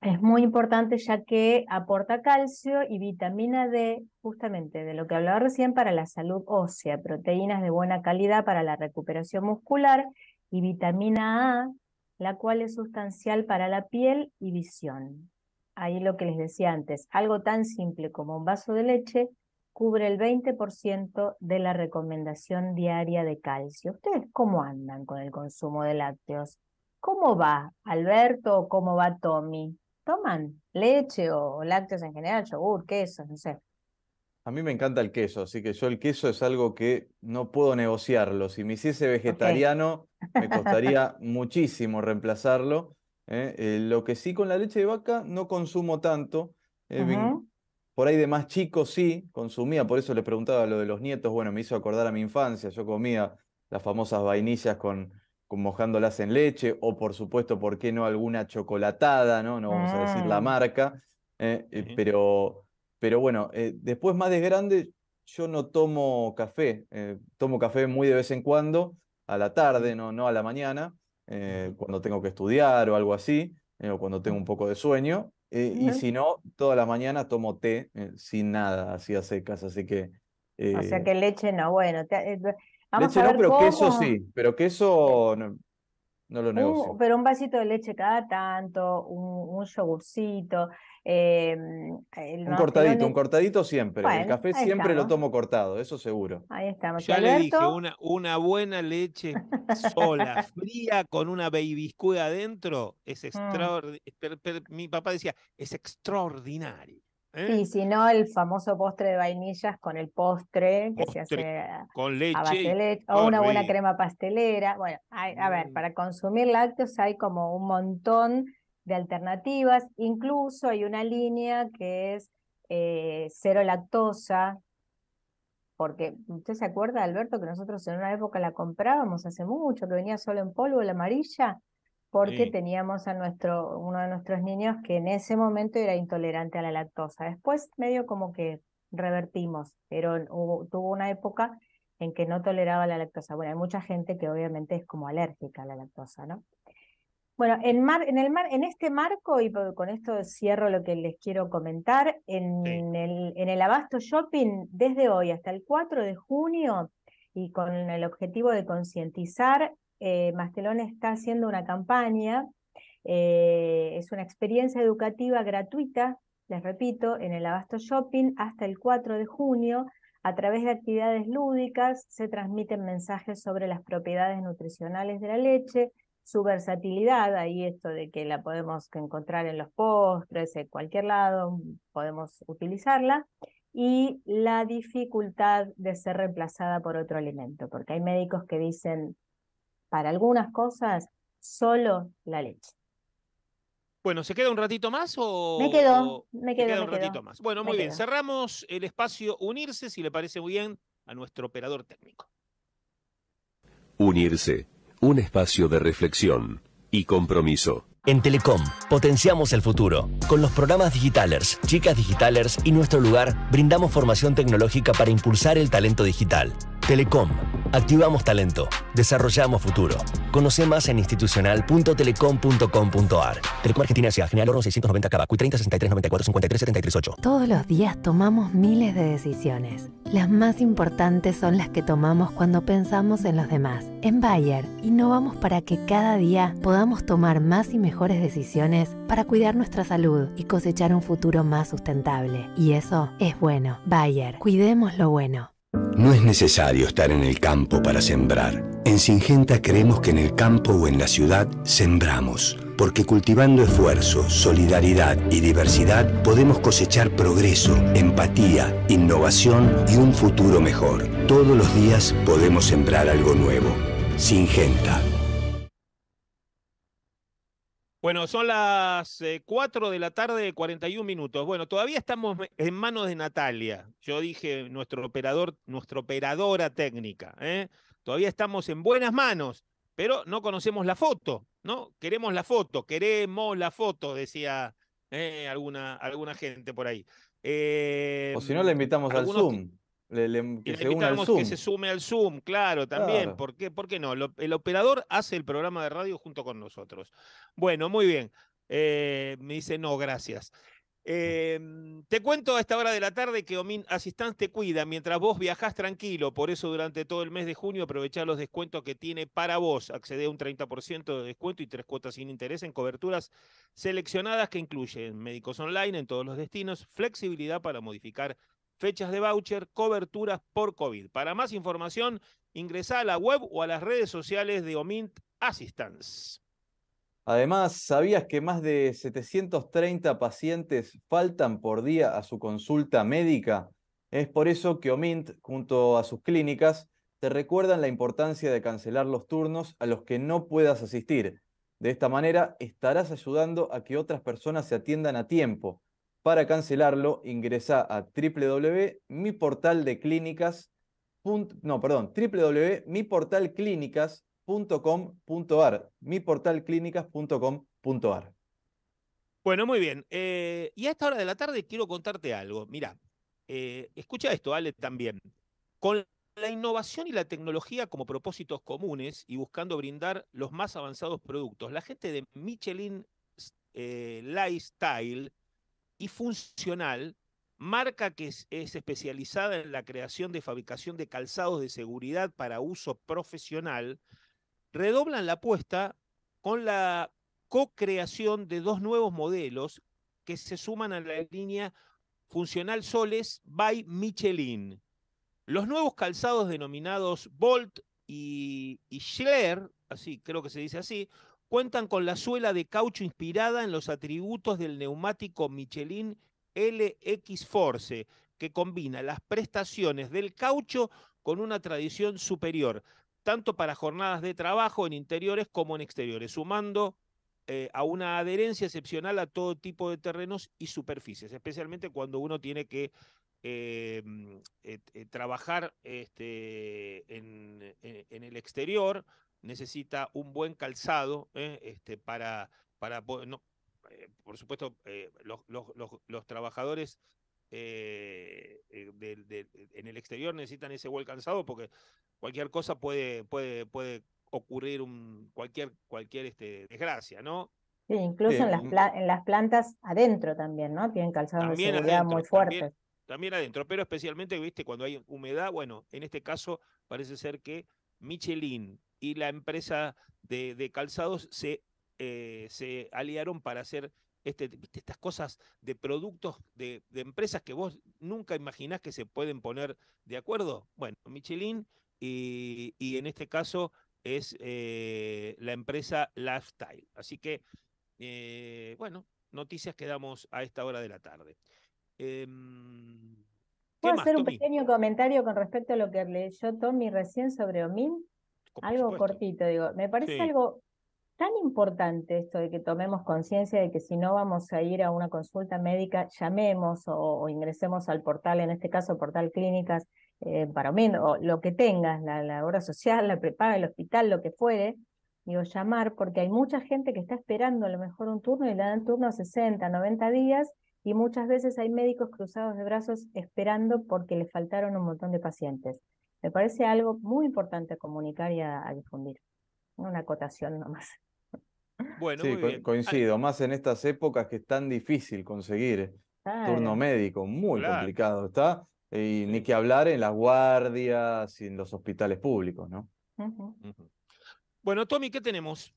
es muy importante ya que aporta calcio y vitamina D, justamente de lo que hablaba recién, para la salud ósea, proteínas de buena calidad para la recuperación muscular y vitamina A, la cual es sustancial para la piel y visión. Ahí lo que les decía antes, algo tan simple como un vaso de leche cubre el 20% de la recomendación diaria de calcio. ¿Ustedes cómo andan con el consumo de lácteos? ¿Cómo va Alberto o cómo va Tommy? ¿Toman leche o lácteos en general, yogur, queso, no sé? A mí me encanta el queso, así que yo el queso es algo que no puedo negociarlo. Si me hiciese vegetariano, me costaría muchísimo reemplazarlo. ¿eh? Eh, lo que sí con la leche de vaca no consumo tanto. Eh, por ahí de más chico sí consumía, por eso le preguntaba lo de los nietos, bueno, me hizo acordar a mi infancia, yo comía las famosas vainillas con, mojándolas en leche, o por supuesto, ¿por qué no alguna chocolatada, no? No vamos a decir la mm. marca, eh, eh, pero, bueno, eh, después más de grande yo no tomo café, tomo café muy de vez en cuando, a la tarde, no, no a la mañana, cuando tengo que estudiar o algo así, o cuando tengo un poco de sueño, eh, y si no, toda la mañana tomo té eh, sin nada, así a secas, así que... o sea eh, que leche no, bueno. leche no, pero que queso sí, pero queso no lo uh, negocio. pero un vasito de leche cada tanto, un, yogurcito. Em, un cortadito, un cortadito siempre. el café siempre lo tomo cortado, eso seguro. Ahí estamos. Ya le dije, una, una buena leche sola, fría, con una baby adentro, es mm. extraordinario. Mi papá decía, es extraordinario. Y ¿Eh? si no, el famoso postre de vainillas con el postre que se hace a base de leche, o una buena crema pastelera. Bueno, a ver, mm. para consumir lácteos hay como un montón de alternativas, incluso hay una línea que es eh, cero lactosa, porque usted se acuerda, Alberto, que nosotros en una época la comprábamos hace mucho, que venía solo en polvo la amarilla porque teníamos a nuestro, uno de nuestros niños que en ese momento era intolerante a la lactosa. Después medio como que revertimos, pero tuvo una época en que no toleraba la lactosa. Bueno, hay mucha gente que obviamente es como alérgica a la lactosa, ¿no? Bueno, en, en, el mar, en este marco, y con esto cierro lo que les quiero comentar, en, el, en el Abasto Shopping, desde hoy hasta el 4 de junio, y con el objetivo de concientizar eh, Mastelón está haciendo una campaña, eh, es una experiencia educativa gratuita, les repito, en el Abasto Shopping hasta el 4 de junio. A través de actividades lúdicas se transmiten mensajes sobre las propiedades nutricionales de la leche, su versatilidad, ahí esto de que la podemos encontrar en los postres, en cualquier lado, podemos utilizarla, y la dificultad de ser reemplazada por otro alimento, porque hay médicos que dicen para algunas cosas, solo la leche. Bueno, ¿se queda un ratito más o...? Me quedo, me quedo. un más. Bueno, muy bien. Cerramos el espacio Unirse, si le parece muy bien, a nuestro operador técnico. Unirse, un espacio de reflexión y compromiso. En Telecom, potenciamos el futuro. Con los programas Digitalers, Chicas Digitalers y Nuestro Lugar, brindamos formación tecnológica para impulsar el talento digital. Telecom. Activamos talento. Desarrollamos futuro. Conoce más en institucional.telecom.com.ar. Telecom Argentina Ciudad General Oro 690 Cabacu 30 63 Todos los días tomamos miles de decisiones. Las más importantes son las que tomamos cuando pensamos en los demás. En Bayer, innovamos para que cada día podamos tomar más y mejores decisiones para cuidar nuestra salud y cosechar un futuro más sustentable. Y eso es bueno. Bayer, cuidemos lo bueno. No es necesario estar en el campo para sembrar. En Singenta creemos que en el campo o en la ciudad sembramos, porque cultivando esfuerzo, solidaridad y diversidad podemos cosechar progreso, empatía, innovación y un futuro mejor. Todos los días podemos sembrar algo nuevo. Singenta bueno, son las eh, cuatro 4 de la tarde, 41 minutos. Bueno, todavía estamos en manos de Natalia. Yo dije, nuestro operador, nuestra operadora técnica. ¿eh? Todavía estamos en buenas manos, pero no conocemos la foto, ¿no? Queremos la foto, queremos la foto, decía eh, alguna, alguna gente por ahí. o si no, la em, invitamos al Zoom. Le, mm, que, se sume al Zoom, claro, también. ¿Por, qué? no? el operador hace el programa de radio junto con nosotros. Bueno, muy bien. Eh, me dice, no, gracias. Em, te cuento a esta hora de la tarde que Omin te cuida mientras vos viajas tranquilo. Por eso, durante todo el mes de junio, aprovechá los descuentos que tiene para vos. Accede a un 30% de descuento y tres cuotas sin interés en coberturas seleccionadas que incluyen médicos online en todos los destinos, flexibilidad para modificar fechas de voucher, coberturas por COVID. Para más información, ingresa a la web o a las redes sociales de Omint Assistance. Además, ¿sabías que más de 730 pacientes faltan por día a su consulta médica? Es por eso que Omint, junto a sus clínicas, te recuerdan la importancia de cancelar los turnos a los que no puedas asistir. De esta manera, estarás ayudando a que otras personas se atiendan a tiempo para cancelarlo, ingresa a www.miportalclinicas.com.ar no, perdón, Bueno, muy bien. Eh, y a esta hora de la tarde quiero contarte algo. Mira, eh, escucha esto, Ale, también. Con la innovación y la tecnología como propósitos comunes y buscando brindar los más avanzados productos, la gente de Michelin eh, Lifestyle y funcional, marca que es, especializada en la creación de fabricación de calzados de seguridad para uso profesional, redoblan la apuesta con la co-creación de dos nuevos modelos que se suman a la línea Funcional Soles by Michelin. Los nuevos calzados denominados Bolt y, y Schler, así creo que se dice así, cuentan con la suela de caucho inspirada en los atributos del neumático Michelin LX Force, que combina las prestaciones del caucho con una tradición superior, tanto para jornadas de trabajo en interiores como en exteriores, sumando eh, a una adherencia excepcional a todo tipo de terrenos y superficies, especialmente cuando uno tiene que eh, mm, eh, trabajar este, en el exterior, necesita un buen calzado ¿eh? este, para, para no, eh, por supuesto, eh, los, trabajadores en el exterior necesitan ese buen calzado porque cualquier cosa puede, puede, puede ocurrir un, cualquier, cualquier este, desgracia, ¿no? Sí, incluso en, las em, plantas adentro también, ¿no? Tienen calzado muy fuerte También, también adentro, pero especialmente, viste, cuando hay humedad, bueno, en este caso parece ser que Michelin, y la empresa de, calzados eh, se, aliaron para hacer este, estas cosas de productos de, empresas que vos nunca imaginás que se pueden poner de acuerdo. Bueno, Michelin y, en este caso es eh, la empresa Lifestyle. Así que, eh, bueno, noticias que damos a esta hora de la tarde. Eh, ¿Puedo hacer un pequeño comentario con respecto a lo que leyó Tommy recién sobre OMIN? algo cortito, digo. Me parece algo tan importante esto de que tomemos conciencia de que si no vamos a ir a una consulta médica, llamemos o, ingresemos al portal, en este caso portal clínicas, eh, para o lo que tengas, la, la social, la prepaga, el hospital, lo que fuere, digo, llamar, porque hay mucha gente que está esperando a lo mejor un turno y le dan turno a 60, 90 días y muchas veces hay médicos cruzados de brazos esperando porque le faltaron un montón de pacientes. Me parece algo muy importante comunicar y a, difundir. Una acotación nomás. Bueno, sí, ah, coincido, más en estas épocas que es tan difícil conseguir eh, turno médico, muy complicado está, y ni que hablar en las guardias y en los hospitales públicos, ¿no? Bueno, Tommy, ¿qué tenemos?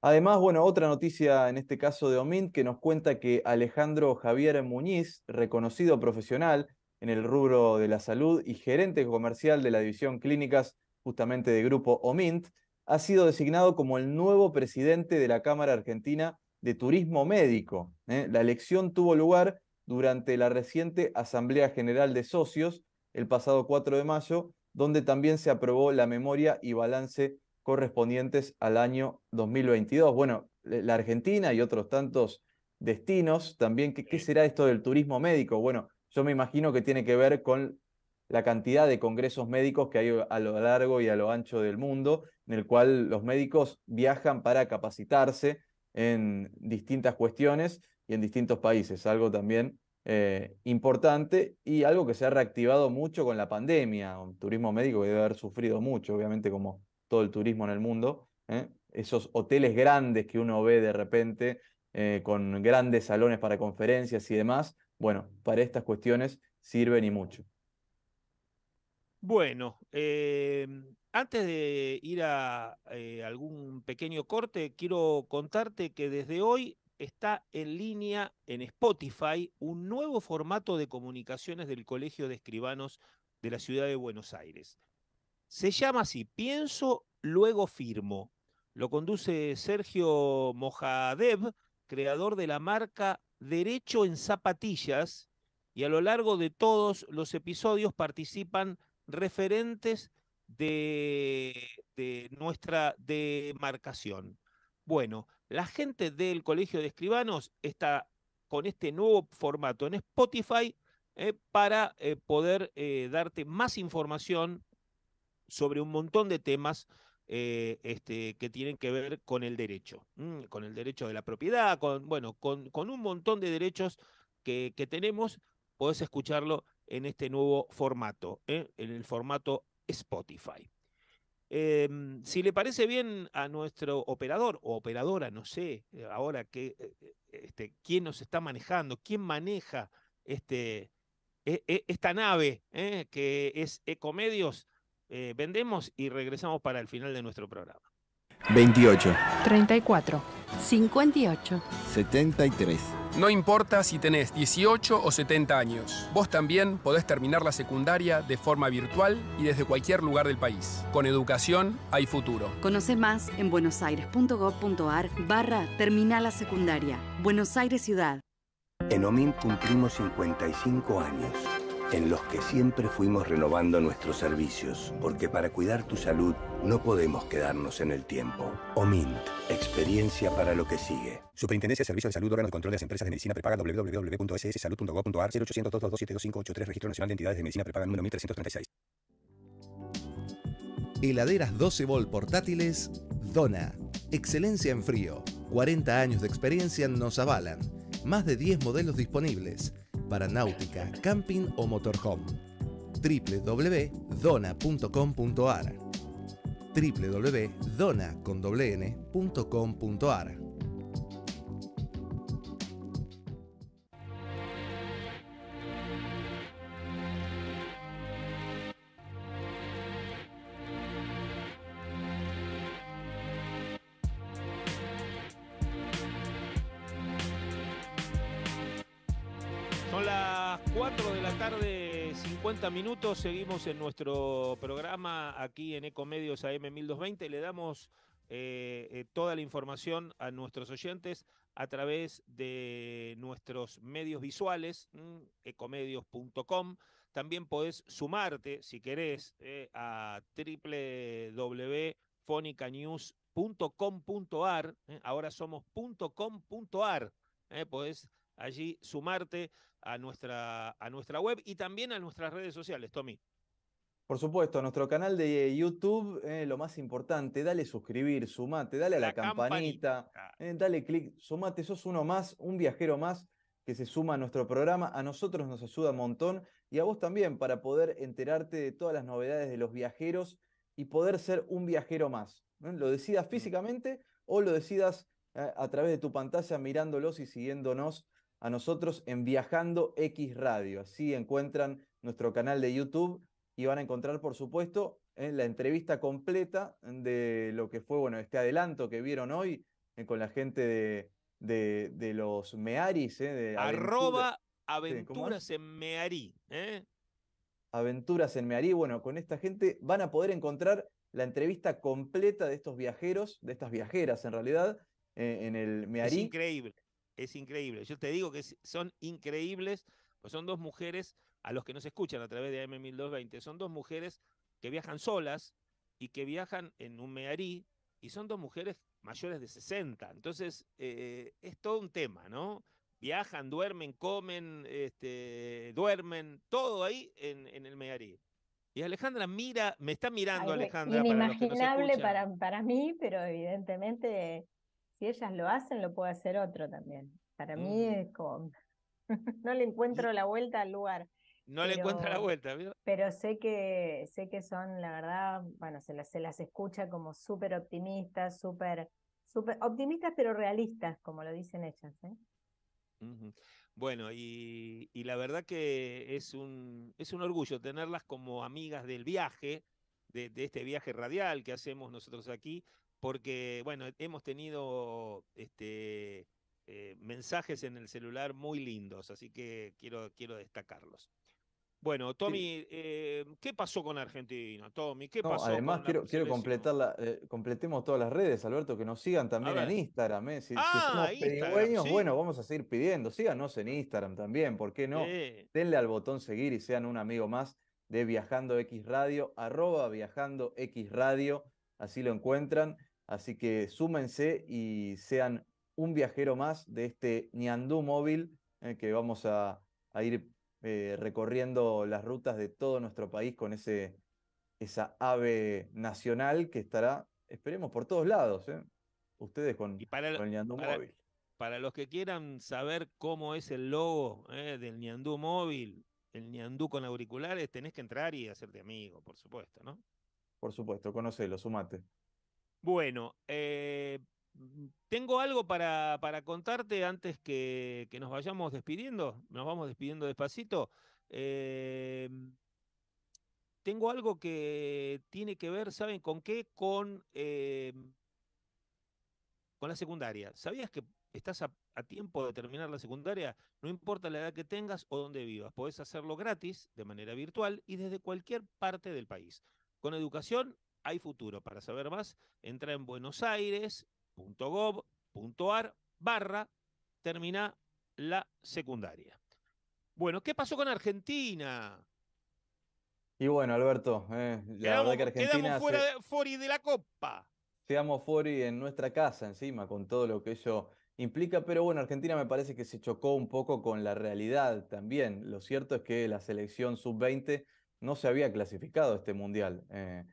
Además, bueno, otra noticia en este caso de Omint que nos cuenta que Alejandro Javier Muñiz, reconocido profesional, en el rubro de la salud y gerente comercial de la división clínicas justamente de Grupo OMINT, ha sido designado como el nuevo presidente de la Cámara Argentina de Turismo Médico. ¿eh? La elección tuvo lugar durante la reciente Asamblea General de Socios el pasado 4 de mayo, donde también se aprobó la memoria y balance correspondientes al año 2022. Bueno, la Argentina y otros tantos destinos también. ¿Qué, qué será esto del turismo médico? Bueno, yo me imagino que tiene que ver con la cantidad de congresos médicos que hay a lo largo y a lo ancho del mundo, en el cual los médicos viajan para capacitarse en distintas cuestiones y en distintos países, algo también eh, importante y algo que se ha reactivado mucho con la pandemia, un turismo médico que debe haber sufrido mucho, obviamente como todo el turismo en el mundo, ¿eh? esos hoteles grandes que uno ve de repente eh, con grandes salones para conferencias y demás, bueno, para estas cuestiones sirven y mucho. Bueno, eh, antes de ir a eh, algún pequeño corte, quiero contarte que desde hoy está en línea en Spotify un nuevo formato de comunicaciones del Colegio de Escribanos de la Ciudad de Buenos Aires. Se llama así, pienso, luego firmo. Lo conduce Sergio Mojadev, creador de la marca Derecho en Zapatillas y a lo largo de todos los episodios participan referentes de, nuestra demarcación. Bueno, la gente del Colegio de Escribanos está con este nuevo formato en Spotify eh, para eh, poder eh, darte más información sobre un montón de temas eh, este, que tienen que ver con el derecho, mm, con el derecho de la propiedad, con, bueno, con, un montón de derechos que, tenemos, podés escucharlo en este nuevo formato, ¿eh? en el formato Spotify. Em, si le parece bien a nuestro operador o operadora, no sé eh, ahora este, quién nos está manejando, quién maneja este, e, e, esta nave que es Ecomedios, eh, vendemos y regresamos para el final de nuestro programa. 28. 34. 58. 73. No importa si tenés 18 o 70 años, vos también podés terminar la secundaria de forma virtual y desde cualquier lugar del país. Con educación hay futuro. Conoce más en buenosaires.gov.ar barra Terminal la Secundaria. Buenos Aires Ciudad. En OMIN cumplimos 55 años en los que siempre fuimos renovando nuestros servicios, porque para cuidar tu salud no podemos quedarnos en el tiempo. OMINT, experiencia para lo que sigue. Superintendencia de Servicios de Salud, órgano de control de las empresas de medicina prepaga www.sssalud.gov.ar 0800 2583 Registro Nacional de Entidades de Medicina Prepaga número 1336. Heladeras 12 volt portátiles Dona. Excelencia en frío. 40 años de experiencia nos avalan. Más de 10 modelos disponibles para náutica, camping o motorhome. www.dona.com.ar www.dona.com.ar minutos, seguimos en nuestro programa aquí en Ecomedios AM1220. Le damos eh, eh, toda la información a nuestros oyentes a través de nuestros medios visuales, mm, ecomedios.com. También podés sumarte, si querés, eh, a www.fonicanews.com.ar. Eh, ahora somos podés allí sumarte a nuestra, a nuestra web y también a nuestras redes sociales, Tommy. Por supuesto, a nuestro canal de YouTube, eh, lo más importante, dale suscribir, sumate, dale a la, campanita, eh, dale clic, sumate, sos uno más, un viajero más que se suma a nuestro programa. A nosotros nos ayuda un montón y a vos también para poder enterarte de todas las novedades de los viajeros y poder ser un viajero más. Lo decidas mm. físicamente o lo decidas eh, a través de tu pantalla mirándolos y siguiéndonos a nosotros en Viajando X Radio. Así encuentran nuestro canal de YouTube y van a encontrar, por supuesto, eh, la entrevista completa de lo que fue, bueno, este adelanto que vieron hoy eh, con la gente de, de, los Mearis. Eh, Arroba aventuras, en Mearí. Aventuras en Mearí. Bueno, con esta gente van a poder encontrar la entrevista completa de estos viajeros, de estas viajeras en realidad, en el Mearí. Es increíble es increíble. Yo te digo que son increíbles, pues son dos mujeres a los que nos escuchan a través de AM1220. Son dos mujeres que viajan solas y que viajan en un mearí y son dos mujeres mayores de 60. Entonces, eh, es todo un tema, ¿no? Viajan, duermen, comen, este, duermen, todo ahí en, en el mearí. Y Alejandra mira, me está mirando Alejandra. Inimaginable para, para mí, pero evidentemente si ellas lo hacen, lo puede hacer otro también. Para mí es como, no le encuentro la vuelta al lugar. No le encuentra la vuelta. Pero sé que, sé que son, la verdad, bueno, se las, se las escucha como súper optimistas, súper, optimistas, pero realistas, como lo dicen ellas. ¿eh? Bueno, y, la verdad que es un, es un orgullo tenerlas como amigas del viaje, de, este viaje radial que hacemos nosotros aquí, porque, bueno, hemos tenido este, eh, mensajes en el celular muy lindos, así que quiero, quiero destacarlos. Bueno, Tommy, eh, ¿qué pasó con Argentina? Tommy, ¿qué Además, quiero, completar eh, completemos todas las redes, Alberto, que nos sigan también en Instagram. Si, ah, bueno, vamos a seguir pidiendo. Síganos en Instagram también, ¿por qué no? Denle al botón seguir y sean un amigo más de Viajando X Radio, arroba Viajando X Radio, así lo encuentran. Así que súmense y sean un viajero más de este Ñandú móvil eh, que vamos a, ir eh, recorriendo las rutas de todo nuestro país con ese, esa ave nacional que estará, esperemos, por todos lados. Eh, ustedes con, el Ñandú móvil. Para los que quieran saber cómo es el logo del Ñandú móvil, el Ñandú con auriculares, tenés que entrar y hacerte amigo, por supuesto, ¿no? Por supuesto, conocelo, sumate. Bueno, eh, mm, tengo algo para, para contarte antes que, nos vayamos despidiendo. Nos vamos despidiendo despacito. Eh, tengo algo que tiene que ver, ¿saben con qué? Con, eh, con la secundaria. ¿Sabías que estás a, a, tiempo de terminar la secundaria? No importa la edad que tengas o dónde vivas. Podés hacerlo gratis, de manera virtual y desde cualquier parte del país. Con educación hay futuro. Para saber más, entra en buenosaires.gov.ar barra termina la secundaria. Bueno, ¿qué pasó con Argentina? Y bueno, Alberto, eh, la verdad que Argentina... Quedamos fuera de, la Copa. Seamos Fori en nuestra casa encima, con todo lo que eso implica, pero bueno, Argentina me parece que se chocó un poco con la realidad también. Lo cierto es que la selección sub-20 no se había clasificado a este mundial. Eh,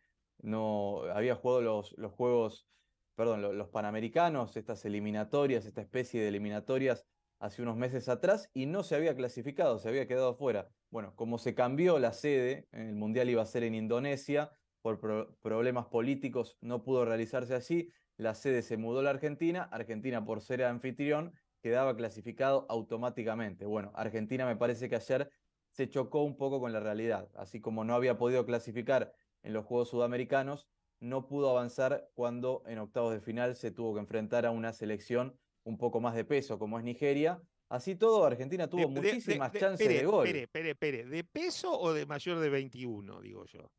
no había jugado los, juegos, perdón, los, panamericanos, estas eliminatorias, esta especie de eliminatorias hace unos meses atrás y no se había clasificado, se había quedado fuera. Bueno, como se cambió la sede, el Mundial iba a ser en Indonesia, por problemas políticos no pudo realizarse allí, la sede se mudó a la Argentina, Argentina por ser anfitrión quedaba clasificado automáticamente. Bueno, Argentina me parece que ayer se chocó un poco con la realidad, así como no había podido clasificar en los Juegos Sudamericanos, no pudo avanzar cuando en octavos de final se tuvo que enfrentar a una selección un poco más de peso, como es Nigeria. Así todo, Argentina tuvo muchísimas chances de gol. Pere, pere, ¿de peso o de mayor de 21, digo yo?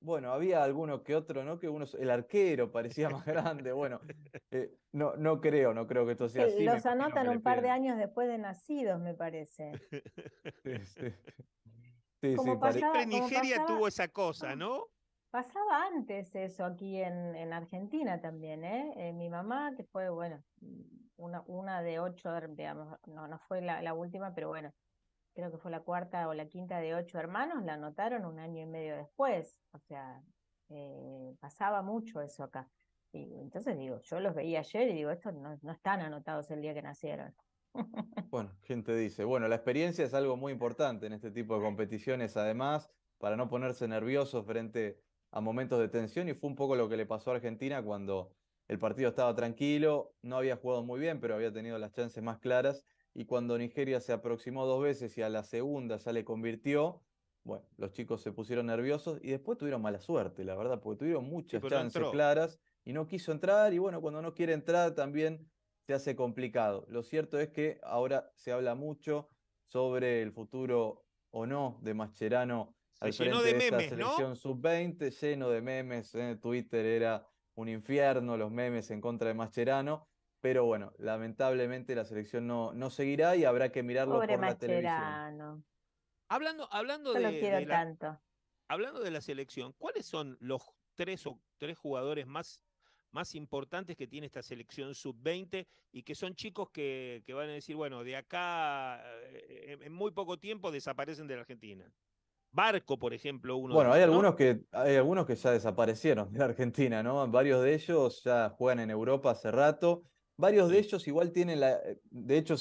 Bueno, había alguno que otro, ¿no? Que unos el arquero parecía más grande. Bueno, eh, no, no creo, no creo que esto sea así. Los anotan un par de años después de nacidos, me parece. Este, Sí, como pasaba, Nigeria tuvo esa cosa, ah, ¿no? Pasaba antes eso aquí en, Argentina también, ¿eh? ¿eh? Mi mamá, que fue, bueno, una, una de ocho, digamos, no, no fue la, última, pero bueno, creo que fue la cuarta o la quinta de ocho hermanos, la anotaron un año y medio después, o sea, eh, pasaba mucho eso acá. Y entonces digo, yo los veía ayer y digo, estos no, no están anotados el día que nacieron. Bueno, gente dice, bueno, la experiencia es algo muy importante en este tipo de competiciones, además, para no ponerse nerviosos frente a momentos de tensión, y fue un poco lo que le pasó a Argentina cuando el partido estaba tranquilo, no había jugado muy bien, pero había tenido las chances más claras, y cuando Nigeria se aproximó dos veces y a la segunda ya le convirtió, bueno, los chicos se pusieron nerviosos y después tuvieron mala suerte, la verdad, porque tuvieron muchas chances claras y no quiso entrar, y bueno, cuando no quiere entrar también se hace complicado. Lo cierto es que ahora se habla mucho sobre el futuro o no de Mascherano al frente de, esta selección sub sub-20, lleno de memes. En ¿eh? Twitter era un infierno los memes en contra de Mascherano. Pero bueno, lamentablemente la selección no, no seguirá y habrá que mirarlo por la televisión. Hablando, hablando, hablando de la selección, ¿cuáles son los tres o tres jugadores más más importantes que tiene esta selección sub-20 y que son chicos que, van a decir, bueno, de acá eh, en, muy poco tiempo desaparecen de la Argentina. Barco, por ejemplo, uno. Bueno, hay algunos que hay algunos que ya desaparecieron de la Argentina, ¿no? Varios de ellos ya juegan en Europa hace rato. Varios de ellos igual tienen la. De hecho,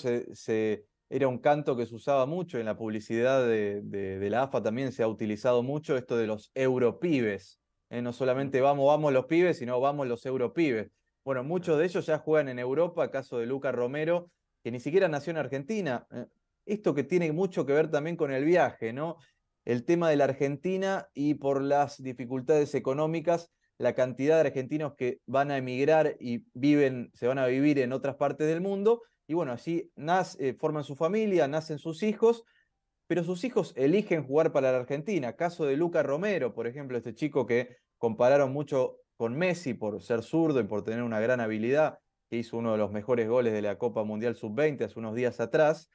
era un canto que se usaba mucho en la publicidad de, la AFA, también se ha utilizado mucho esto de los europibes, eh, no solamente vamos, vamos los pibes, sino vamos los europibes. Bueno, muchos de ellos ya juegan en Europa, caso de Luca Romero, que ni siquiera nació en Argentina. Eh, esto que tiene mucho que ver también con el viaje, ¿no? El tema de la Argentina y por las dificultades económicas, la cantidad de argentinos que van a emigrar y viven, se van a vivir en otras partes del mundo. Y bueno, así eh, forman su familia, nacen sus hijos, pero sus hijos eligen jugar para la Argentina. Caso de Luca Romero, por ejemplo, este chico que compararon mucho con Messi por ser zurdo y por tener una gran habilidad, que hizo uno de los mejores goles de la Copa Mundial Sub-20 hace unos días atrás,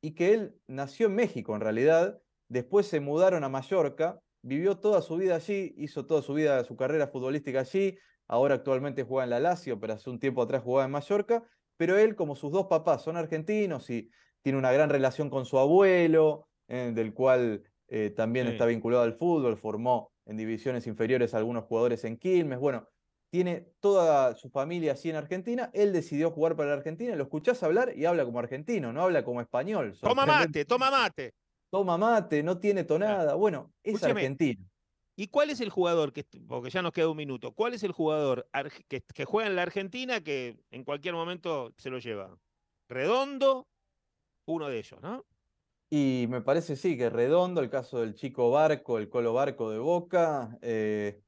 y que él nació en México en realidad, después se mudaron a Mallorca, vivió toda su vida allí, hizo toda su vida, su carrera futbolística allí, ahora actualmente juega en la Lazio, pero hace un tiempo atrás jugaba en Mallorca, pero él, como sus dos papás son argentinos y tiene una gran relación con su abuelo, eh, del cual eh, también está vinculado al fútbol, formó en divisiones inferiores algunos jugadores en Quilmes. Bueno, tiene toda su familia así en Argentina. Él decidió jugar para la Argentina. Lo escuchás hablar y habla como argentino, no habla como español. Toma mate, toma mate. Toma mate, no tiene tonada. Bueno, es argentino. ¿Y cuál es el jugador, que, porque ya nos queda un minuto, cuál es el jugador que juega en la Argentina que en cualquier momento se lo lleva? Redondo, uno de ellos, ¿no? Y me parece, sí, que redondo el caso del chico Barco, el Colo Barco de Boca, eh,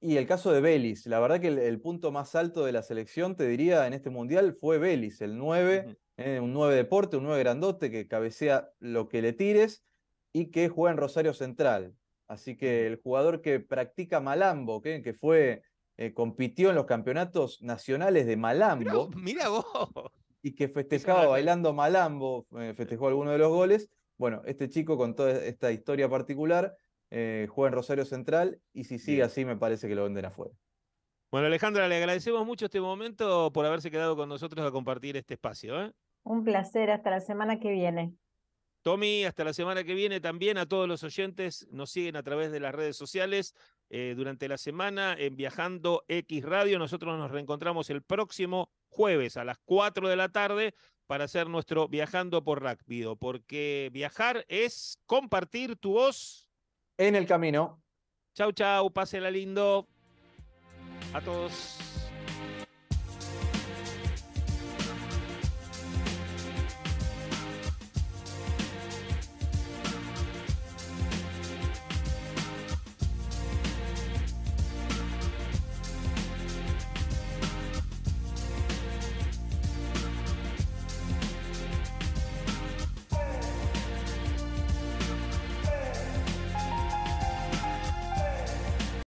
y el caso de Vélez. La verdad que el, punto más alto de la selección, te diría, en este mundial fue Vélez, el 9, eh, un 9 deporte, un 9 grandote que cabecea lo que le tires y que juega en Rosario Central. Así que el jugador que practica Malambo, que, que fue, eh, compitió en los campeonatos nacionales de Malambo. mira vos. y que festejaba bailando malambo, eh, festejó alguno de los goles. Bueno, este chico con toda esta historia particular eh, juega en Rosario Central y si sigue así me parece que lo venden afuera. Bueno, Alejandra, le agradecemos mucho este momento por haberse quedado con nosotros a compartir este espacio. ¿eh? Un placer, hasta la semana que viene. Tommy, hasta la semana que viene también a todos los oyentes, nos siguen a través de las redes sociales durante la semana en Viajando X Radio. Nosotros nos reencontramos el próximo jueves a las 4 de la tarde para hacer nuestro Viajando por Rápido, porque viajar es compartir tu voz. En el camino. Chau, chau, pásela lindo. A todos.